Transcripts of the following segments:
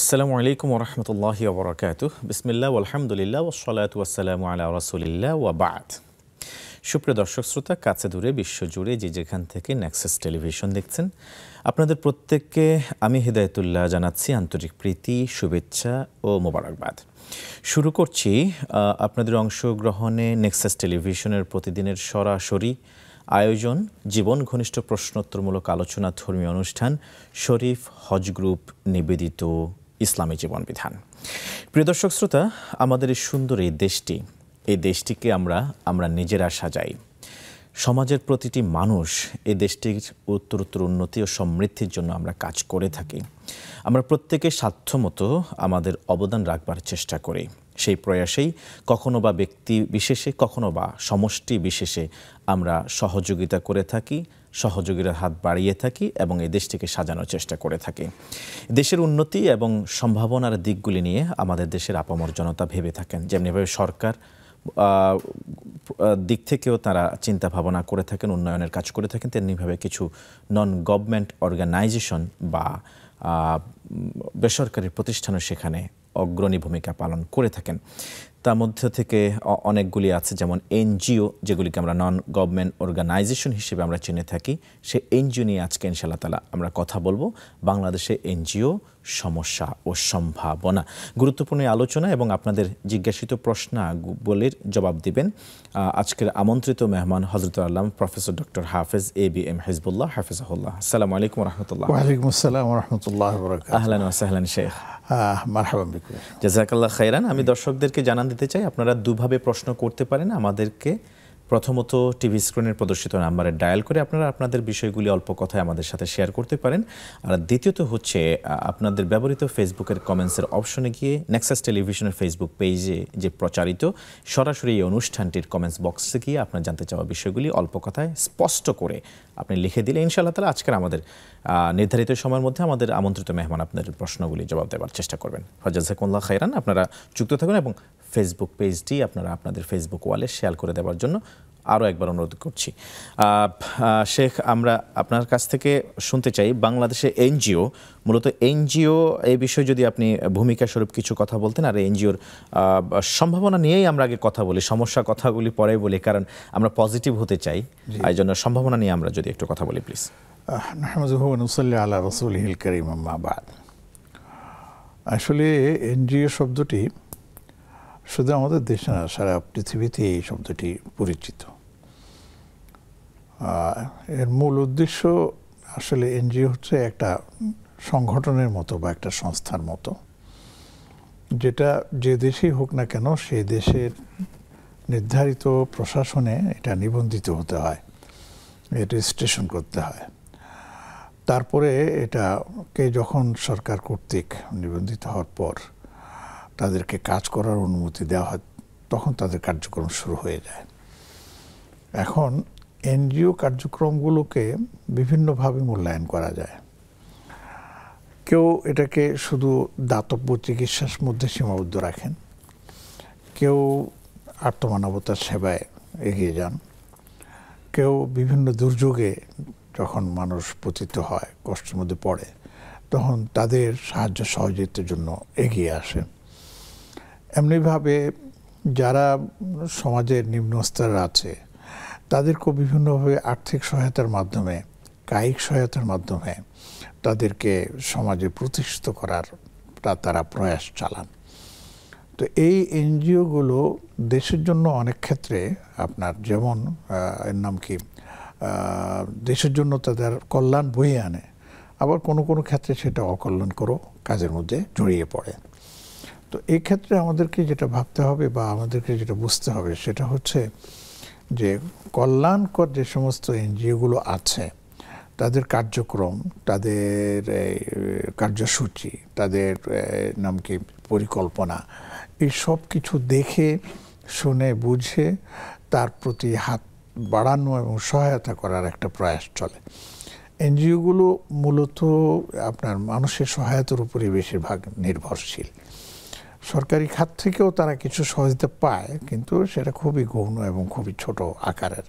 আসসালামু আলাইকুম রহমতুল্লাহি ওবরাকাত বিসমিল্লা আলহামদুলিল্লাহ ওসলাত ওয়াসালাম রসুলিল্লাহ রসুলিল্লা ওয়াবাদ সুপ্রিয় দর্শক শ্রোতা কাছে দূরে বিশ্বজুড়ে যে যেখান থেকে নেক্সাস টেলিভিশন দেখছেন আপনাদের প্রত্যেককে আমি হৃদায়তুল্লাহ জানাচ্ছি আন্তরিক প্রীতি শুভেচ্ছা ও মোবারকবাদ শুরু করছি আপনাদের অংশগ্রহণে নেক্সাস টেলিভিশনের প্রতিদিনের সরাসরি আয়োজন জীবন ঘনিষ্ঠ প্রশ্নোত্তরমূলক আলোচনা ধর্মীয় অনুষ্ঠান শরীফ হজ গ্রুপ নিবেদিত ইসলামী জীবনবিধান প্রিয় দর্শক শ্রোতা আমাদের এই সুন্দর এই দেশটি এই দেশটিকে আমরা আমরা নিজেরা সাজাই সমাজের প্রতিটি মানুষ এ দেশটির উত্তরোত্তর উন্নতি ও সমৃদ্ধির জন্য আমরা কাজ করে থাকি আমরা প্রত্যেকে স্বার্থমতো আমাদের অবদান রাখবার চেষ্টা করি সেই প্রয়াসেই কখনো বা ব্যক্তি বিশেষে কখনো বা সমষ্টি বিশেষে আমরা সহযোগিতা করে থাকি সহযোগীরা হাত বাড়িয়ে থাকি এবং এই দেশটিকে সাজানোর চেষ্টা করে থাকি দেশের উন্নতি এবং সম্ভাবনার দিকগুলি নিয়ে আমাদের দেশের আপামর জনতা ভেবে থাকেন যেমনিভাবে সরকার দিক থেকেও তারা চিন্তা ভাবনা করে থাকেন উন্নয়নের কাজ করে থাকেন তেমনিভাবে কিছু নন গভর্নমেন্ট অর্গানাইজেশন বা বেসরকারি প্রতিষ্ঠানও সেখানে অগ্রণী ভূমিকা পালন করে থাকেন তার মধ্যে থেকে অনেকগুলি আছে যেমন এনজিও যেগুলিকে আমরা নন গভর্নমেন্ট অর্গানাইজেশন হিসেবে আমরা চিনে থাকি সে এনজিও নিয়ে আজকে ইনশাল্লাহ তালা আমরা কথা বলবো বাংলাদেশে এনজিও সমস্যা ও সম্ভাবনা গুরুত্বপূর্ণ আলোচনা এবং আপনাদের জিজ্ঞাসিত প্রশ্নাবলীর জবাব দিবেন আজকের আমন্ত্রিত মেহমান হজরত আল্লাম প্রফেসর ডক্টর হাফেজ এ বি এম হাফেজ হাফেজাহুল্লাহ আসসালামু আলাইকুম রহমতুল্লাহ ওয়ালাইকুম আসসালাম রহমতুল্লাহ আহলান ওয়াসাহলান শেখ মারহাবান জাজাকাল্লাহ খাইরান আমি দর্শকদেরকে জানান জানতে চাই আপনারা দুভাবে প্রশ্ন করতে পারেন আমাদেরকে প্রথমত টিভি স্ক্রিনের প্রদর্শিত নাম্বারে ডায়াল করে আপনারা আপনাদের বিষয়গুলি অল্প কথায় আমাদের সাথে শেয়ার করতে পারেন আর দ্বিতীয়ত হচ্ছে আপনাদের ব্যবহৃত ফেসবুকের কমেন্টসের অপশনে গিয়ে নেক্সাস টেলিভিশনের ফেসবুক পেজে যে প্রচারিত সরাসরি এই অনুষ্ঠানটির কমেন্টস বক্সে গিয়ে আপনার জানতে চাওয়া বিষয়গুলি অল্প কথায় স্পষ্ট করে আপনি লিখে দিলে ইনশাআল্লাহ তালা আজকের আমাদের নির্ধারিত সময়ের মধ্যে আমাদের আমন্ত্রিত মেহমান আপনার প্রশ্নগুলি জবাব দেওয়ার চেষ্টা করবেন ফজাজাকুল্লাহ খাইরান আপনারা যুক্ত থাকুন এবং ফেসবুক পেজটি আপনারা আপনাদের ফেসবুক ওয়ালে শেয়ার করে দেওয়ার জন্য আরও একবার অনুরোধ করছি শেখ আমরা আপনার কাছ থেকে শুনতে চাই বাংলাদেশে এনজিও মূলত এনজিও এই বিষয়ে যদি আপনি ভূমিকা স্বরূপ কিছু কথা বলতেন আর এনজিওর সম্ভাবনা নিয়েই আমরা আগে কথা বলি সমস্যা কথাগুলি পরে বলি কারণ আমরা পজিটিভ হতে চাই এই জন্য সম্ভাবনা নিয়ে আমরা যদি একটু কথা বলি প্লিজ নাহমদুহ নুসল্লা আল্লাহ রসুল হিল করিম আম্মাবাদ আসলে এনজিও শব্দটি শুধু আমাদের দেশে না সারা পৃথিবীতে এই শব্দটি পরিচিত এর মূল উদ্দেশ্য আসলে এনজিও হচ্ছে একটা সংগঠনের মতো বা একটা সংস্থার মতো যেটা যে দেশেই হোক না কেন সেই দেশের নির্ধারিত প্রশাসনে এটা নিবন্ধিত হতে হয় রেজিস্ট্রেশন করতে হয় তারপরে এটাকে যখন সরকার কর্তৃক নিবন্ধিত হওয়ার পর তাদেরকে কাজ করার অনুমতি দেওয়া হয় তখন তাদের কার্যক্রম শুরু হয়ে যায় এখন এনজিও কার্যক্রমগুলোকে বিভিন্নভাবে মূল্যায়ন করা যায় কেউ এটাকে শুধু দাতব্য চিকিৎসার মধ্যে সীমাবদ্ধ রাখেন কেউ আত্মমানবতার সেবায় এগিয়ে যান কেউ বিভিন্ন দুর্যোগে যখন মানুষ পতিত হয় কষ্টের মধ্যে পড়ে তখন তাদের সাহায্য সহযোগিতার জন্য এগিয়ে আসে এমনিভাবে যারা সমাজের নিম্নস্তর আছে তাদেরকেও বিভিন্নভাবে আর্থিক সহায়তার মাধ্যমে কায়িক সহায়তার মাধ্যমে তাদেরকে সমাজে প্রতিষ্ঠিত করার তারা প্রয়াস চালান তো এই এনজিওগুলো দেশের জন্য অনেক ক্ষেত্রে আপনার যেমন এর নাম কি দেশের জন্য তাদের কল্যাণ বয়ে আনে আবার কোনো কোনো ক্ষেত্রে সেটা অকল্যাণকরও কাজের মধ্যে জড়িয়ে পড়ে তো এই ক্ষেত্রে আমাদেরকে যেটা ভাবতে হবে বা আমাদেরকে যেটা বুঝতে হবে সেটা হচ্ছে যে কল্যাণকর যে সমস্ত এনজিওগুলো আছে তাদের কার্যক্রম তাদের কার্যসূচি তাদের নাম কি পরিকল্পনা এই সব কিছু দেখে শুনে বুঝে তার প্রতি হাত বাড়ানো এবং সহায়তা করার একটা প্রয়াস চলে এনজিওগুলো মূলত আপনার মানুষের সহায়তার উপরে বেশিরভাগ নির্ভরশীল সরকারি খাত থেকেও তারা কিছু সহযোগিতা পায় কিন্তু সেটা খুবই গৌণ এবং খুবই ছোট আকারের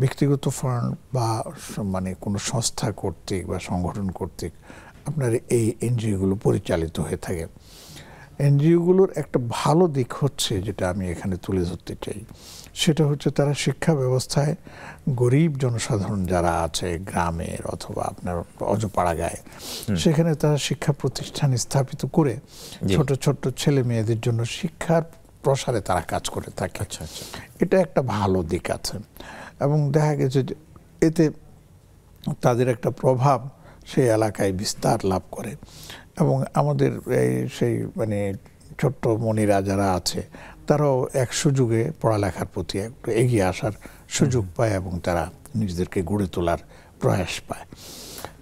ব্যক্তিগত ফান্ড বা মানে কোনো সংস্থা কর্তৃক বা সংগঠন কর্তৃক আপনার এই এনজিওগুলো পরিচালিত হয়ে থাকে এনজিওগুলোর একটা ভালো দিক হচ্ছে যেটা আমি এখানে তুলে ধরতে চাই সেটা হচ্ছে তারা শিক্ষা ব্যবস্থায় গরিব জনসাধারণ যারা আছে গ্রামের অথবা আপনার অজপাড়া গায়ে সেখানে তারা শিক্ষা প্রতিষ্ঠান স্থাপিত করে ছোট ছোট ছেলে মেয়েদের জন্য শিক্ষার প্রসারে তারা কাজ করে থাকে আচ্ছা, আচ্ছা। এটা একটা ভালো দিক আছে এবং দেখা গেছে যে এতে তাদের একটা প্রভাব সেই এলাকায় বিস্তার লাভ করে এবং আমাদের সেই মানে ছোট্ট মনিরা যারা আছে তারাও এক সুযোগে পড়ালেখার প্রতি এগিয়ে আসার সুযোগ পায় এবং তারা নিজেদেরকে গড়ে তোলার প্রয়াস পায়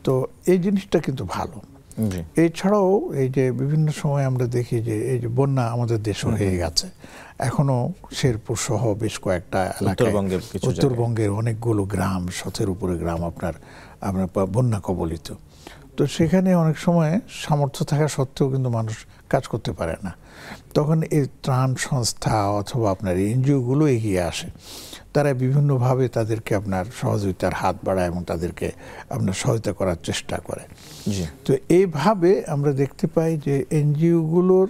তো এই জিনিসটা কিন্তু ভালো এছাড়াও এই যে বিভিন্ন সময় আমরা দেখি যে এই যে বন্যা আমাদের দেশে হয়ে গেছে এখনো শেরপুর সহ বেশ কয়েকটা এলাকায় উত্তরবঙ্গের অনেকগুলো গ্রাম সথের উপরে গ্রাম আপনার আপনার বন্যা কবলিত তো সেখানে অনেক সময় সামর্থ্য থাকা সত্ত্বেও কিন্তু মানুষ কাজ করতে পারে না তখন এই ত্রাণ সংস্থা অথবা আপনার এনজিওগুলো এগিয়ে আসে তারা বিভিন্নভাবে তাদেরকে আপনার সহযোগিতার হাত বাড়ায় এবং তাদেরকে আপনার সহায়তা করার চেষ্টা করে তো এইভাবে আমরা দেখতে পাই যে এনজিওগুলোর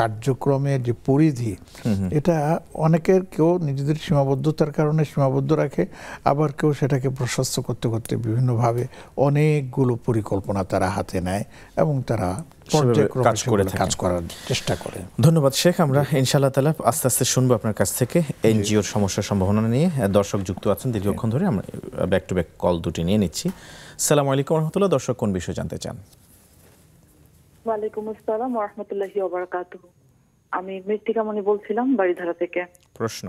কার্যক্রমের যে পরিধি এটা অনেকের কেউ নিজেদের সীমাবদ্ধতার কারণে সীমাবদ্ধ রাখে আবার কেউ সেটাকে প্রশস্ত করতে করতে বিভিন্নভাবে অনেকগুলো পরিকল্পনা তারা হাতে নেয় এবং তারা কাজ করে কাজ করার চেষ্টা করে ধন্যবাদ শেখ আমরা ইনশাআল্লাহ তালা আস্তে আস্তে শুনবো আপনার কাছ থেকে এনজিওর সমস্যার সম্ভাবনা নিয়ে দর্শক যুক্ত আছেন দীর্ঘক্ষণ ধরে আমরা ব্যাক টু ব্যাক কল দুটি নিয়ে নিচ্ছি সালাম আলাইকুম রহমতুল্লাহ দর্শক কোন বিষয়ে জানতে চান ওয়ালাইকুম আসসালাম রহমতুল্লাহি ওবারাকাতুহু আমি মৃত্তিকা মনি বলছিলাম বাড়িধারা থেকে প্রশ্ন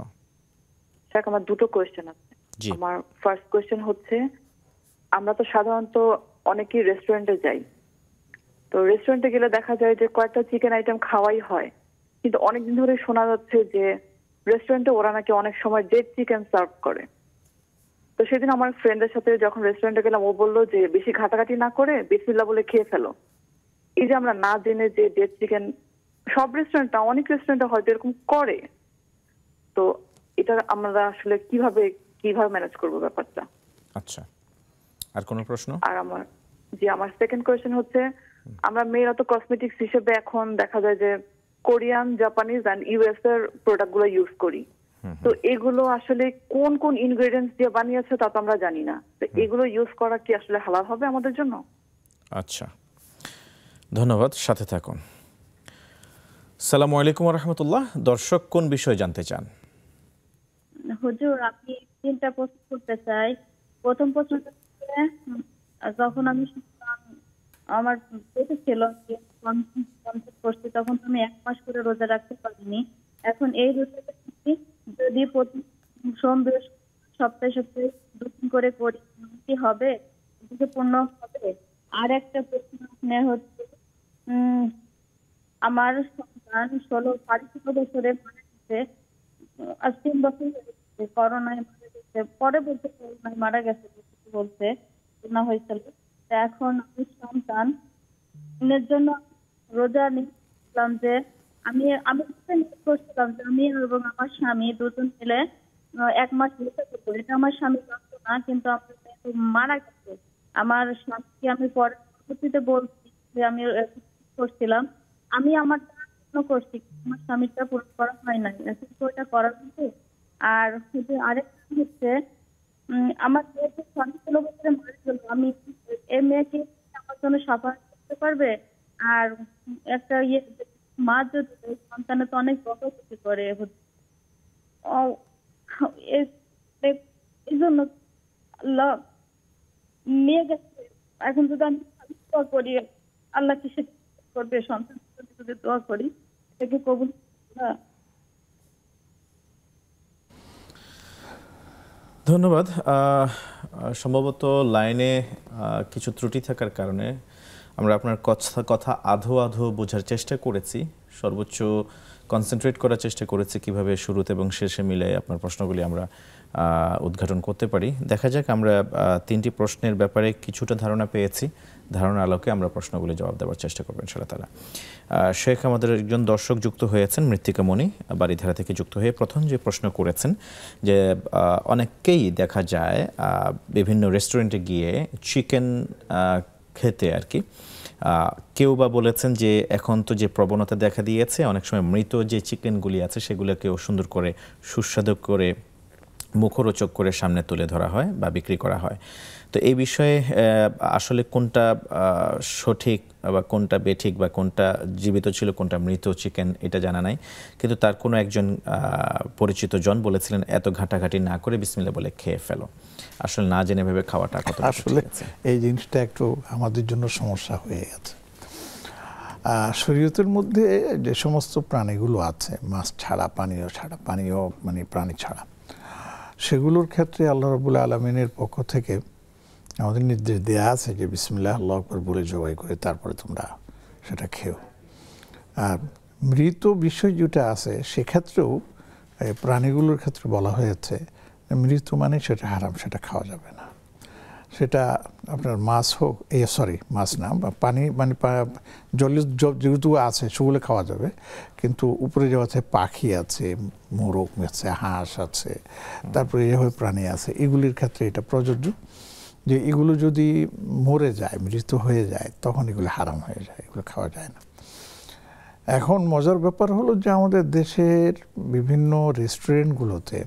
শেখ আমার দুটো কোয়েশ্চেন আছে আমার ফার্স্ট কোয়েশ্চেন হচ্ছে আমরা তো সাধারণত অনেকেই রেস্টুরেন্টে যাই তো রেস্টুরেন্টে গেলে দেখা যায় যে কয়েকটা চিকেন আইটেম খাওয়াই হয় কিন্তু অনেকদিন ধরে শোনা যাচ্ছে যে রেস্টুরেন্টে ওরা নাকি অনেক সময় জেড চিকেন সার্ভ করে তো সেদিন আমার ফ্রেন্ডের সাথে যখন রেস্টুরেন্টে গেলাম ও বললো যে বেশি ঘাটাঘাটি না করে বিসমিল্লা বলে খেয়ে ফেলো এই যে আমরা না জেনে যে ডেড চিকেন সব রেস্টুরেন্ট না অনেক রেস্টুরেন্টে হয়তো এরকম করে তো এটা আমরা আসলে কিভাবে কিভাবে ম্যানেজ করব ব্যাপারটা আচ্ছা আর কোনো প্রশ্ন আর আমার জি আমার সেকেন্ড কোয়েশ্চেন হচ্ছে আমরা মেয়েরা তো কসমেটিক্স হিসেবে এখন দেখা যায় যে কোরিয়ান জাপানিজ এন্ড ইউএস এর প্রোডাক্ট ইউজ করি তো এগুলো আসলে কোন কোন ইনগ্রেডিয়েন্টস দিয়ে বানিয়েছে তা তো আমরা জানি না তো এগুলো ইউজ করা কি আসলে হালাল হবে আমাদের জন্য আচ্ছা ধন্যবাদ সাথে থাকুন সালামু আলাইকুম রহমতুল্লাহ দর্শক কোন বিষয়ে জানতে চান হুজুর আপনি তিনটা প্রশ্ন করতে চাই প্রথম প্রশ্ন যখন আমি আমার পেটে ছিল কনসেপ্ট করছি তখন আমি এক মাস করে রোজা রাখতে পারিনি এখন এই রোজাটা যদি প্রতি সোম সপ্তাহে সপ্তাহে দুদিন করে করি কি হবে পূর্ণ হবে আর একটা প্রশ্ন হচ্ছে আমার সন্তান ষোলো সাড়ে বছরে মারা গেছে আজ তিন বছর করোনায় মারা গেছে পরে বলতে করোনায় মারা গেছে বলছে না হয়েছিল এখন আমি সন্তান এর জন্য রোজা নিয়েছিলাম যে আমি আমি করছিলাম যে আমি এবং আমার স্বামী দুজন মিলে এক মাস রোজা করবো এটা আমার স্বামী জানতো না কিন্তু আমার মারা গেছে আমার স্বামীকে আমি পরবর্তীতে বলছি যে আমি করছিলাম আমি আমার করছি আমার স্বামীটা পূরণ করা হয় নাই এখন তো এটা করা কিন্তু আর শুধু আরেকটা হচ্ছে আমার মেয়েকে ষোলো বছরে মারা গেল আমি এ মেয়েকে আমার জন্য সাফার করতে পারবে আর একটা ইয়ে মা যদি সন্তানের তো অনেক বকাবকি করে এই জন্য মেয়ে গেছে এখন যদি আমি দোয়া করি আল্লাহ কিসে করবে সন্তান যদি দোয়া করি সেটাকে কবুল ধন্যবাদ সম্ভবত লাইনে কিছু ত্রুটি থাকার কারণে আমরা আপনার কথা কথা আধো আধো বোঝার চেষ্টা করেছি সর্বোচ্চ কনসেন্ট্রেট করার চেষ্টা করেছি কিভাবে শুরুতে এবং শেষে মিলে আপনার প্রশ্নগুলি আমরা উদ্ঘাটন করতে পারি দেখা যাক আমরা তিনটি প্রশ্নের ব্যাপারে কিছুটা ধারণা পেয়েছি ধারণা আলোকে আমরা প্রশ্নগুলি জবাব দেওয়ার চেষ্টা করবেন সেটা তারা শেখ আমাদের একজন দর্শক যুক্ত হয়েছেন মৃত্তিকা মণি বাড়িধারা থেকে যুক্ত হয়ে প্রথম যে প্রশ্ন করেছেন যে অনেককেই দেখা যায় বিভিন্ন রেস্টুরেন্টে গিয়ে চিকেন খেতে আর কি কেউ বা বলেছেন যে এখন তো যে প্রবণতা দেখা দিয়েছে অনেক সময় মৃত যে চিকেনগুলি আছে সেগুলোকেও সুন্দর করে সুস্বাদু করে মুখরোচক করে সামনে তুলে ধরা হয় বা বিক্রি করা হয় তো এই বিষয়ে আসলে কোনটা সঠিক বা কোনটা বেঠিক বা কোনটা জীবিত ছিল কোনটা মৃত চিকেন এটা জানা নাই কিন্তু তার কোনো একজন পরিচিত জন বলেছিলেন এত ঘাটাঘাটি না করে বিসমিল্লা বলে খেয়ে ফেলো আসলে না জেনে ভেবে খাওয়াটা কত আসলে এই জিনিসটা একটু আমাদের জন্য সমস্যা হয়ে গেছে শরীয়তের মধ্যে যে সমস্ত প্রাণীগুলো আছে মাছ ছাড়া পানীয় ছাড়া পানীয় মানে প্রাণী ছাড়া সেগুলোর ক্ষেত্রে আল্লাহ রবুল আলমিনের পক্ষ থেকে আমাদের নির্দেশ দেওয়া আছে যে বিসমিল্লাহ আল্লাহ আকবর বলে জবাই করে তারপরে তোমরা সেটা খেও আর মৃত বিষয় যেটা আছে সেক্ষেত্রেও প্রাণীগুলোর ক্ষেত্রে বলা হয়েছে মৃত মানে সেটা হারাম সেটা খাওয়া যাবে না সেটা আপনার মাছ হোক এ সরি মাছ না পানি মানে জল যেহেতু আছে সেগুলো খাওয়া যাবে কিন্তু উপরে আছে পাখি আছে মোরগ আছে হাঁস আছে তারপরে এভাবে প্রাণী আছে এগুলির ক্ষেত্রে এটা প্রযোজ্য যে এগুলো যদি মরে যায় মৃত্যু হয়ে যায় তখন এগুলো হারাম হয়ে যায় এগুলো খাওয়া যায় না এখন মজার ব্যাপার হলো যে আমাদের দেশের বিভিন্ন রেস্টুরেন্টগুলোতে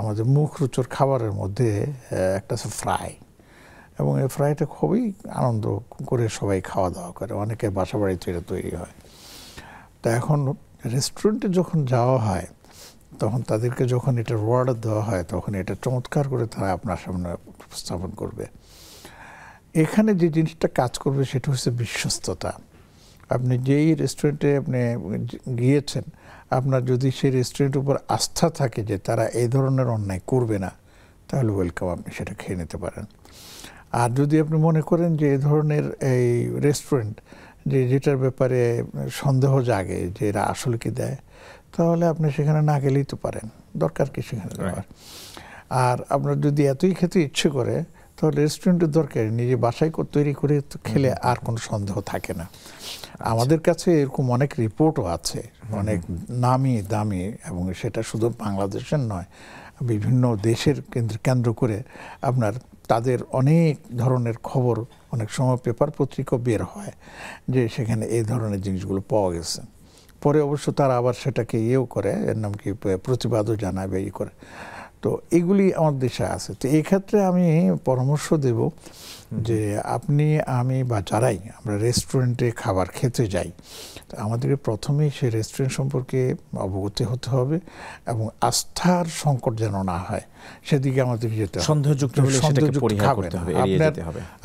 আমাদের মুখরোচর খাবারের মধ্যে একটা আছে ফ্রাই এবং এই ফ্রাইটা খুবই আনন্দ করে সবাই খাওয়া দাওয়া করে অনেকে বাসা বাড়িতে এটা তৈরি হয় তো এখন রেস্টুরেন্টে যখন যাওয়া হয় তখন তাদেরকে যখন এটার অর্ডার দেওয়া হয় তখন এটা চমৎকার করে তারা আপনার সামনে উপস্থাপন করবে এখানে যে জিনিসটা কাজ করবে সেটা হচ্ছে বিশ্বস্ততা আপনি যেই রেস্টুরেন্টে আপনি গিয়েছেন আপনার যদি সেই রেস্টুরেন্টের উপর আস্থা থাকে যে তারা এই ধরনের অন্যায় করবে না তাহলে ওয়েলকাম আপনি সেটা খেয়ে নিতে পারেন আর যদি আপনি মনে করেন যে এই ধরনের এই রেস্টুরেন্ট যে যেটার ব্যাপারে সন্দেহ জাগে যে এরা আসলে কি দেয় তাহলে আপনি সেখানে না গেলেই তো পারেন দরকার কি সেখানে আর আপনার যদি এতই খেতে ইচ্ছে করে তাহলে রেস্টুরেন্টের দরকার নিজে বাসায় তৈরি করে খেলে আর কোনো সন্দেহ থাকে না আমাদের কাছে এরকম অনেক রিপোর্টও আছে অনেক নামি দামি এবং সেটা শুধু বাংলাদেশের নয় বিভিন্ন দেশের কেন্দ্র কেন্দ্র করে আপনার তাদের অনেক ধরনের খবর অনেক সময় পেপার পত্রিকা বের হয় যে সেখানে এই ধরনের জিনিসগুলো পাওয়া গেছে পরে অবশ্য তারা আবার সেটাকে ইয়েও করে এর নাম কি প্রতিবাদও জানায় বা ই করে তো এগুলি আমার দেশে আছে তো এই ক্ষেত্রে আমি পরামর্শ দেব যে আপনি আমি বা যারাই আমরা রেস্টুরেন্টে খাবার খেতে যাই আমাদেরকে প্রথমেই সেই রেস্টুরেন্ট সম্পর্কে অবগত হতে হবে এবং আস্থার সংকট যেন না হয় সেদিকে আমাদের যেতে সন্দেহযুক্ত হলে সেটাকে পরিহার করতে হবে এড়িয়ে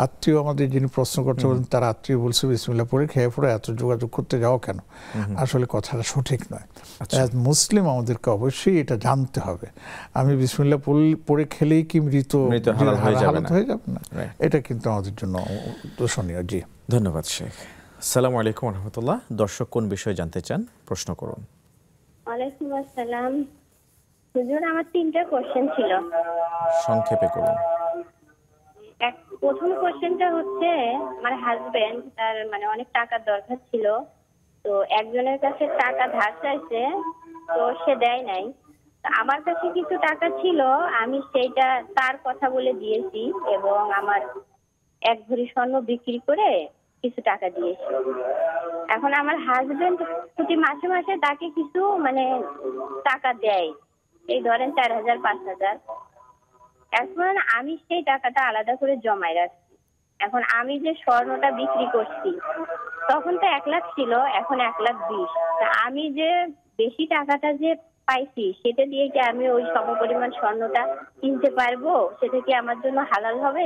আত্মীয় আমাদের যিনি প্রশ্ন করতে বলেন তার আত্মীয় বলছে বিসমিল্লাহ পড়ে খেয়ে পড়ে এত যোগাযোগ করতে যাও কেন আসলে কথাটা সঠিক নয় মুসলিম আচ্ছা। আমাদেরকে অবশ্যই এটা জানতে হবে আমি বিসমিল্লাহ পড়ে খেলেই কি মৃত হয়ে যাবে না এটা কিন্তু আমাদের জন্য দর্শনীয় জি ধন্যবাদ শেখ সালাম আলাইকুম রহমতুল্লাহ দর্শক কোন বিষয়ে জানতে চান প্রশ্ন করুন ওয়ালাইকুম আসসালাম হুজুর আমার তিনটা কোশ্চেন ছিল সংক্ষেপে করুন এক প্রথম কোশ্চেনটা হচ্ছে আমার হাজবেন্ড তার মানে অনেক টাকার দরকার ছিল তো একজনের কাছে টাকা ধার চাইছে তো সে দেয় নাই আমার কাছে কিছু টাকা ছিল আমি সেইটা তার কথা বলে দিয়েছি এবং আমার এক ভরি স্বর্ণ বিক্রি করে কিছু টাকা দিয়েছি এখন আমার হাজবেন্ড প্রতি মাসে মাসে তাকে কিছু মানে টাকা দেয় এই ধরেন চার হাজার পাঁচ হাজার এখন আমি সেই টাকাটা আলাদা করে জমায় রাখছি এখন আমি যে স্বর্ণটা বিক্রি করছি তখন তো এক লাখ ছিল এখন এক লাখ বিশ তা আমি যে বেশি টাকাটা যে পাইছি সেটা দিয়ে কি আমি ওই সমপরিমাণ স্বর্ণটা কিনতে পারবো সেটা কি আমার জন্য হালাল হবে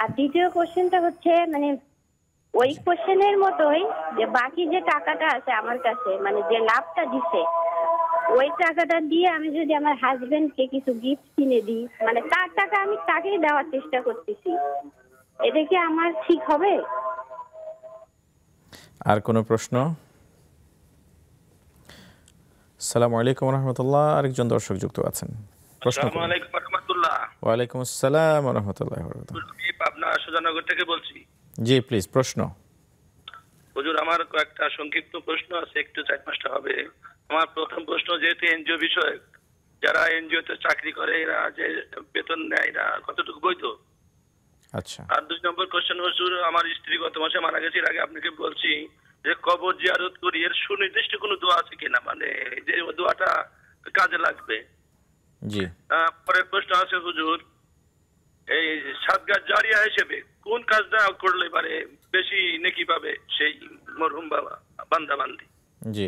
আর দ্বিতীয় কোশ্চেনটা হচ্ছে মানে ওই কোশ্চেনের মতোই যে বাকি যে টাকাটা আছে আমার কাছে মানে যে লাভটা দিছে ওই টাকাটা দিয়ে আমি যদি আমার হাজবেন্ডকে কিছু গিফট কিনে দিই মানে তার টাকা আমি দেওয়ার চেষ্টা করতেছি এটা কি আমার ঠিক হবে আর কোনো প্রশ্ন আসসালামু আলাইকুম রহমতুল্লাহ আরেকজন দর্শক যুক্ত আছেন প্রশ্ন ওয়ালাইকুম আসসালাম রহমতুল্লাহ সুজানগর থেকে বলছি জি প্লিজ প্রশ্ন হুজুর আমার কয়েকটা সংক্ষিপ্ত প্রশ্ন আছে একটু চার পাঁচটা হবে আমার প্রথম প্রশ্ন যেহেতু এনজিও বিষয়ক যারা এনজিও তে চাকরি করে এরা যে বেতন নেয় এরা কতটুকু বৈধ আচ্ছা আর দুই নম্বর কোশ্চেন হুজুর আমার স্ত্রী গত মাসে মারা গেছে এর আগে আপনাকে বলছি যে কবর জিয়ারত করি এর সুনির্দিষ্ট কোনো দোয়া আছে কিনা মানে যে দোয়াটা কাজে লাগবে জি পরের প্রশ্ন আছে হুজুর এই সাদগা জারিয়া হিসেবে কোন কাজটা করলে পারে বেশি নেকি পাবে সেই মরহুম বাবা বান্দা বান্দি জি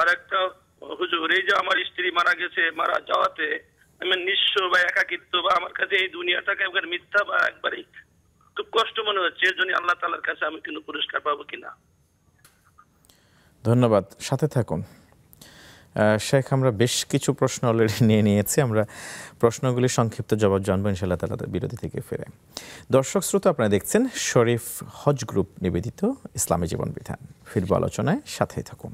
আর একটা হুজুর এই যে আমার স্ত্রী মারা গেছে মারা যাওয়াতে আমি নিঃস্ব বা একাকিত্ব বা আমার কাছে এই দুনিয়াটাকে একবার মিথ্যা বা একবারই খুব কষ্ট মনে হচ্ছে এর জন্য আল্লাহ তালার কাছে আমি কিন্তু পুরস্কার পাবো কিনা ধন্যবাদ সাথে থাকুন শেখ আমরা বেশ কিছু প্রশ্ন অলরেডি নিয়ে নিয়েছি আমরা প্রশ্নগুলি সংক্ষিপ্ত জবাব জানবো ইনশাল্লাহ তালা বিরতি থেকে ফিরে দর্শক শ্রোতা আপনারা দেখছেন শরীফ হজ গ্রুপ নিবেদিত ইসলামী জীবন বিধান ফিরব আলোচনায় সাথেই থাকুন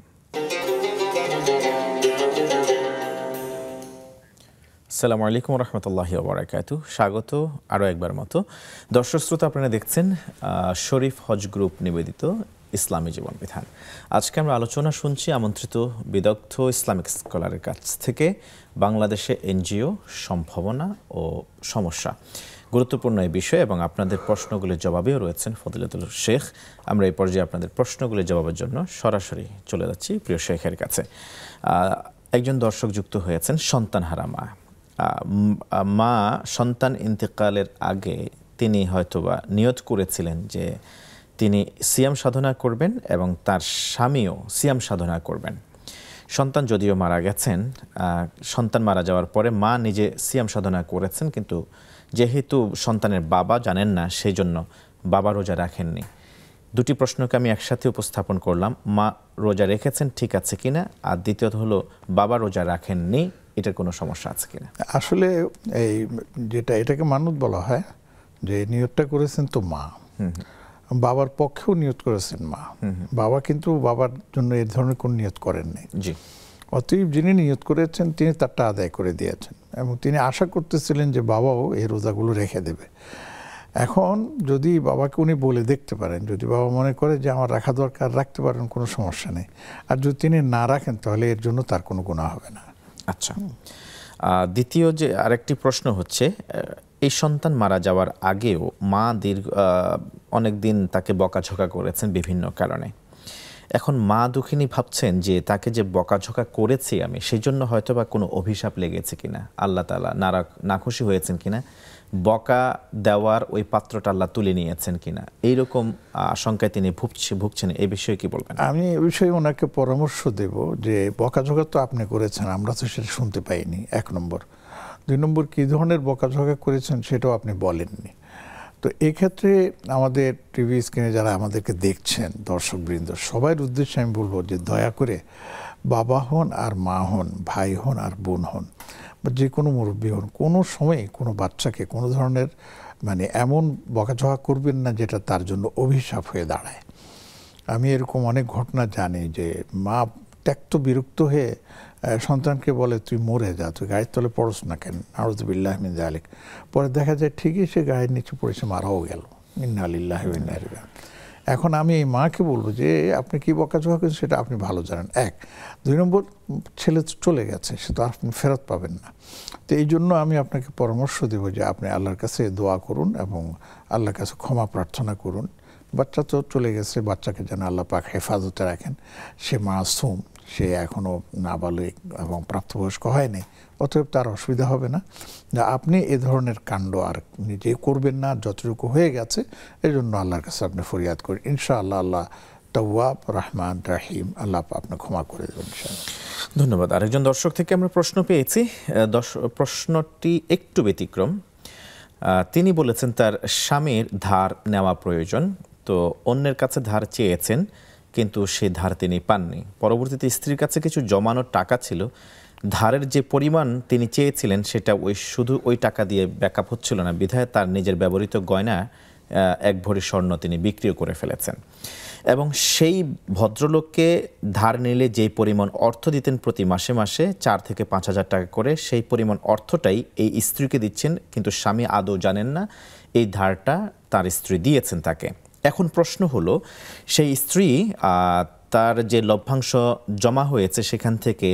সালামু আলাইকুম রহমতুল্লাহি ওবরাকাতু স্বাগত আরও একবার মতো দর্শক শ্রোতা আপনারা দেখছেন শরীফ হজ গ্রুপ নিবেদিত ইসলামী জীবন বিধান আজকে আমরা আলোচনা শুনছি আমন্ত্রিত বিদগ্ধ ইসলামিক স্কলারের কাছ থেকে বাংলাদেশে এনজিও সম্ভাবনা ও সমস্যা গুরুত্বপূর্ণ এই বিষয় এবং আপনাদের প্রশ্নগুলির জবাবেও রয়েছেন ফদিলাতুল শেখ আমরা এই পর্যায়ে আপনাদের প্রশ্নগুলির জবাবের জন্য সরাসরি চলে যাচ্ছি প্রিয় শেখের কাছে একজন দর্শক যুক্ত হয়েছেন হারা মা মা সন্তান ইন্তেকালের আগে তিনি হয়তোবা নিয়ত করেছিলেন যে তিনি সিয়াম সাধনা করবেন এবং তার স্বামীও সিয়াম সাধনা করবেন সন্তান যদিও মারা গেছেন সন্তান মারা যাওয়ার পরে মা নিজে সিয়াম সাধনা করেছেন কিন্তু যেহেতু সন্তানের বাবা জানেন না সেই জন্য বাবা রোজা রাখেননি দুটি প্রশ্নকে আমি একসাথে উপস্থাপন করলাম মা রোজা রেখেছেন ঠিক আছে কিনা আর দ্বিতীয়ত হলো বাবা রোজা রাখেননি এটার কোনো সমস্যা আছে কিনা আসলে এই যেটা এটাকে মানত বলা হয় যে নিয়োগটা করেছেন তো মা বাবার পক্ষেও নিয়ত করেছেন মা বাবা কিন্তু বাবার জন্য এ ধরনের কোনো নিয়ত করেননি জি অতএব যিনি নিয়ত করেছেন তিনি তারটা আদায় করে দিয়েছেন এবং তিনি আশা করতেছিলেন যে বাবাও এই রোজাগুলো রেখে দেবে এখন যদি বাবাকে উনি বলে দেখতে পারেন যদি বাবা মনে করে যে আমার রাখা দরকার রাখতে পারেন কোনো সমস্যা নেই আর যদি তিনি না রাখেন তাহলে এর জন্য তার কোনো গুণা হবে না আচ্ছা দ্বিতীয় যে আরেকটি প্রশ্ন হচ্ছে এই সন্তান মারা যাওয়ার আগেও মা দীর্ঘ অনেক দিন তাকে বকাঝোকা করেছেন বিভিন্ন কারণে এখন মা দুঃখিনী ভাবছেন যে তাকে যে বকাঝোকা করেছি আমি সেই জন্য হয়তো বা কোনো অভিশাপ লেগেছে কিনা আল্লাহ তালা নারা নাখুশি হয়েছেন কিনা বকা দেওয়ার ওই পাত্রটা আল্লাহ তুলে নিয়েছেন কিনা এইরকম আশঙ্কায় তিনি ভুগছে ভুগছেন এই বিষয়ে কি বলবেন আমি এ বিষয়ে ওনাকে পরামর্শ দেব যে বকাঝোকা তো আপনি করেছেন আমরা তো সেটা শুনতে পাইনি এক নম্বর দুই নম্বর কী ধরনের বকাঝকা করেছেন সেটাও আপনি বলেননি তো এক্ষেত্রে আমাদের টিভি স্ক্রিনে যারা আমাদেরকে দেখছেন দর্শকবৃন্দ সবার উদ্দেশ্যে আমি বলবো যে দয়া করে বাবা হন আর মা হন ভাই হন আর বোন হন বা যে কোনো মুরব্বী হন কোনো সময়ে কোনো বাচ্চাকে কোনো ধরনের মানে এমন বকাঝকা করবেন না যেটা তার জন্য অভিশাপ হয়ে দাঁড়ায় আমি এরকম অনেক ঘটনা জানি যে মা ত্যক্ত বিরক্ত হয়ে সন্তানকে বলে তুই মরে যা তুই গায়ের তলে পড়স না কেন আরজবিল্লাহ আলিক পরে দেখা যায় ঠিকই সে গায়ের নিচে পড়ে সে মারাও গেল আলিল্লাহ এখন আমি এই মাকে বলবো যে আপনি কি বকাঝোকা করছেন সেটা আপনি ভালো জানেন এক দুই নম্বর ছেলে চলে গেছে সে তো আপনি ফেরত পাবেন না তো এই জন্য আমি আপনাকে পরামর্শ দেব যে আপনি আল্লাহর কাছে দোয়া করুন এবং আল্লাহর কাছে ক্ষমা প্রার্থনা করুন বাচ্চা তো চলে গেছে বাচ্চাকে যেন আল্লাহ পাক হেফাজতে রাখেন সে মাসুম সে এখনও নাবালিক এবং প্রাপ্তবয়স্ক হয়নি অতএব তার অসুবিধা হবে না আপনি এ ধরনের কাণ্ড আর নিজে করবেন না যতটুকু হয়ে গেছে এই জন্য আল্লাহর কাছে আপনি ফরিয়াদ করেন ইনশাআল্লাহ আল্লাহ তওয়াব রহমান রাহিম আল্লাহ আপনি ক্ষমা করে দেবেন ধন্যবাদ আরেকজন দর্শক থেকে আমরা প্রশ্ন পেয়েছি প্রশ্নটি একটু ব্যতিক্রম তিনি বলেছেন তার স্বামীর ধার নেওয়া প্রয়োজন তো অন্যের কাছে ধার চেয়েছেন কিন্তু সে ধার তিনি পাননি পরবর্তীতে স্ত্রীর কাছে কিছু জমানো টাকা ছিল ধারের যে পরিমাণ তিনি চেয়েছিলেন সেটা ওই শুধু ওই টাকা দিয়ে ব্যাকআপ হচ্ছিল না বিধায় তার নিজের ব্যবহৃত গয়না এক ভরি স্বর্ণ তিনি বিক্রিও করে ফেলেছেন এবং সেই ভদ্রলোককে ধার নিলে যে পরিমাণ অর্থ দিতেন প্রতি মাসে মাসে চার থেকে পাঁচ হাজার টাকা করে সেই পরিমাণ অর্থটাই এই স্ত্রীকে দিচ্ছেন কিন্তু স্বামী আদৌ জানেন না এই ধারটা তার স্ত্রী দিয়েছেন তাকে এখন প্রশ্ন হলো সেই স্ত্রী তার যে লভ্যাংশ জমা হয়েছে সেখান থেকে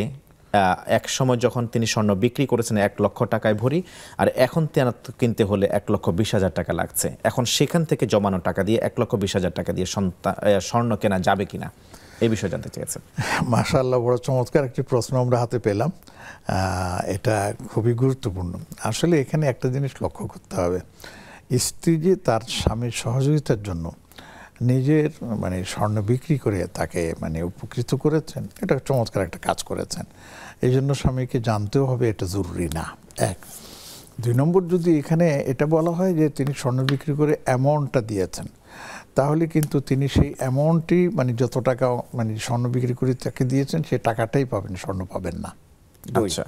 এক সময় যখন তিনি স্বর্ণ বিক্রি করেছেন এক লক্ষ টাকায় ভরি আর এখন তেনা কিনতে হলে এক লক্ষ বিশ হাজার টাকা লাগছে এখন সেখান থেকে জমানো টাকা দিয়ে এক লক্ষ বিশ হাজার টাকা দিয়ে স্বর্ণ কেনা যাবে কিনা এই বিষয়ে জানতে চেয়েছেন মাসাল্লাহ বড় চমৎকার একটি প্রশ্ন আমরা হাতে পেলাম এটা খুবই গুরুত্বপূর্ণ আসলে এখানে একটা জিনিস লক্ষ্য করতে হবে স্ত্রী যে তার স্বামীর সহযোগিতার জন্য নিজের মানে স্বর্ণ বিক্রি করে তাকে মানে উপকৃত করেছেন এটা চমৎকার একটা কাজ করেছেন এই জন্য স্বামীকে জানতেও হবে এটা জরুরি না এক দুই নম্বর যদি এখানে এটা বলা হয় যে তিনি স্বর্ণ বিক্রি করে অ্যামাউন্টটা দিয়েছেন তাহলে কিন্তু তিনি সেই অ্যামাউন্টটি মানে যত টাকা মানে স্বর্ণ বিক্রি করে তাকে দিয়েছেন সে টাকাটাই পাবেন স্বর্ণ পাবেন না আচ্ছা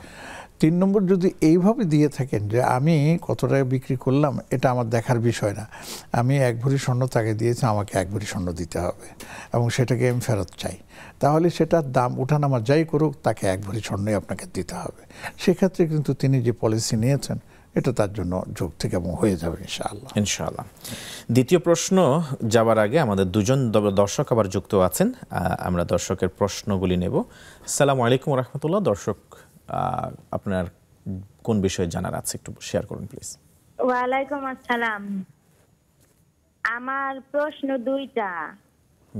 তিন নম্বর যদি এইভাবে দিয়ে থাকেন যে আমি কত টাকা বিক্রি করলাম এটা আমার দেখার বিষয় না আমি এক ভরি স্বর্ণ তাকে দিয়েছি আমাকে এক ভরি স্বর্ণ দিতে হবে এবং সেটাকে আমি ফেরত চাই তাহলে সেটার দাম উঠান আমার যাই করুক তাকে এক ভরি স্বর্ণই আপনাকে দিতে হবে সেক্ষেত্রে কিন্তু তিনি যে পলিসি নিয়েছেন এটা তার জন্য থেকে এবং হয়ে যাবে ইনশাআল্লাহ ইনশাআল্লাহ দ্বিতীয় প্রশ্ন যাওয়ার আগে আমাদের দুজন দর্শক আবার যুক্ত আছেন আমরা দর্শকের প্রশ্নগুলি নেব সালাম আলাইকুম রহমতুল্লাহ দর্শক আপনার কোন বিষয়ে জানার আছে একটু শেয়ার করুন প্লিজ ওয়ালাইকুম আসসালাম আমার প্রশ্ন দুইটা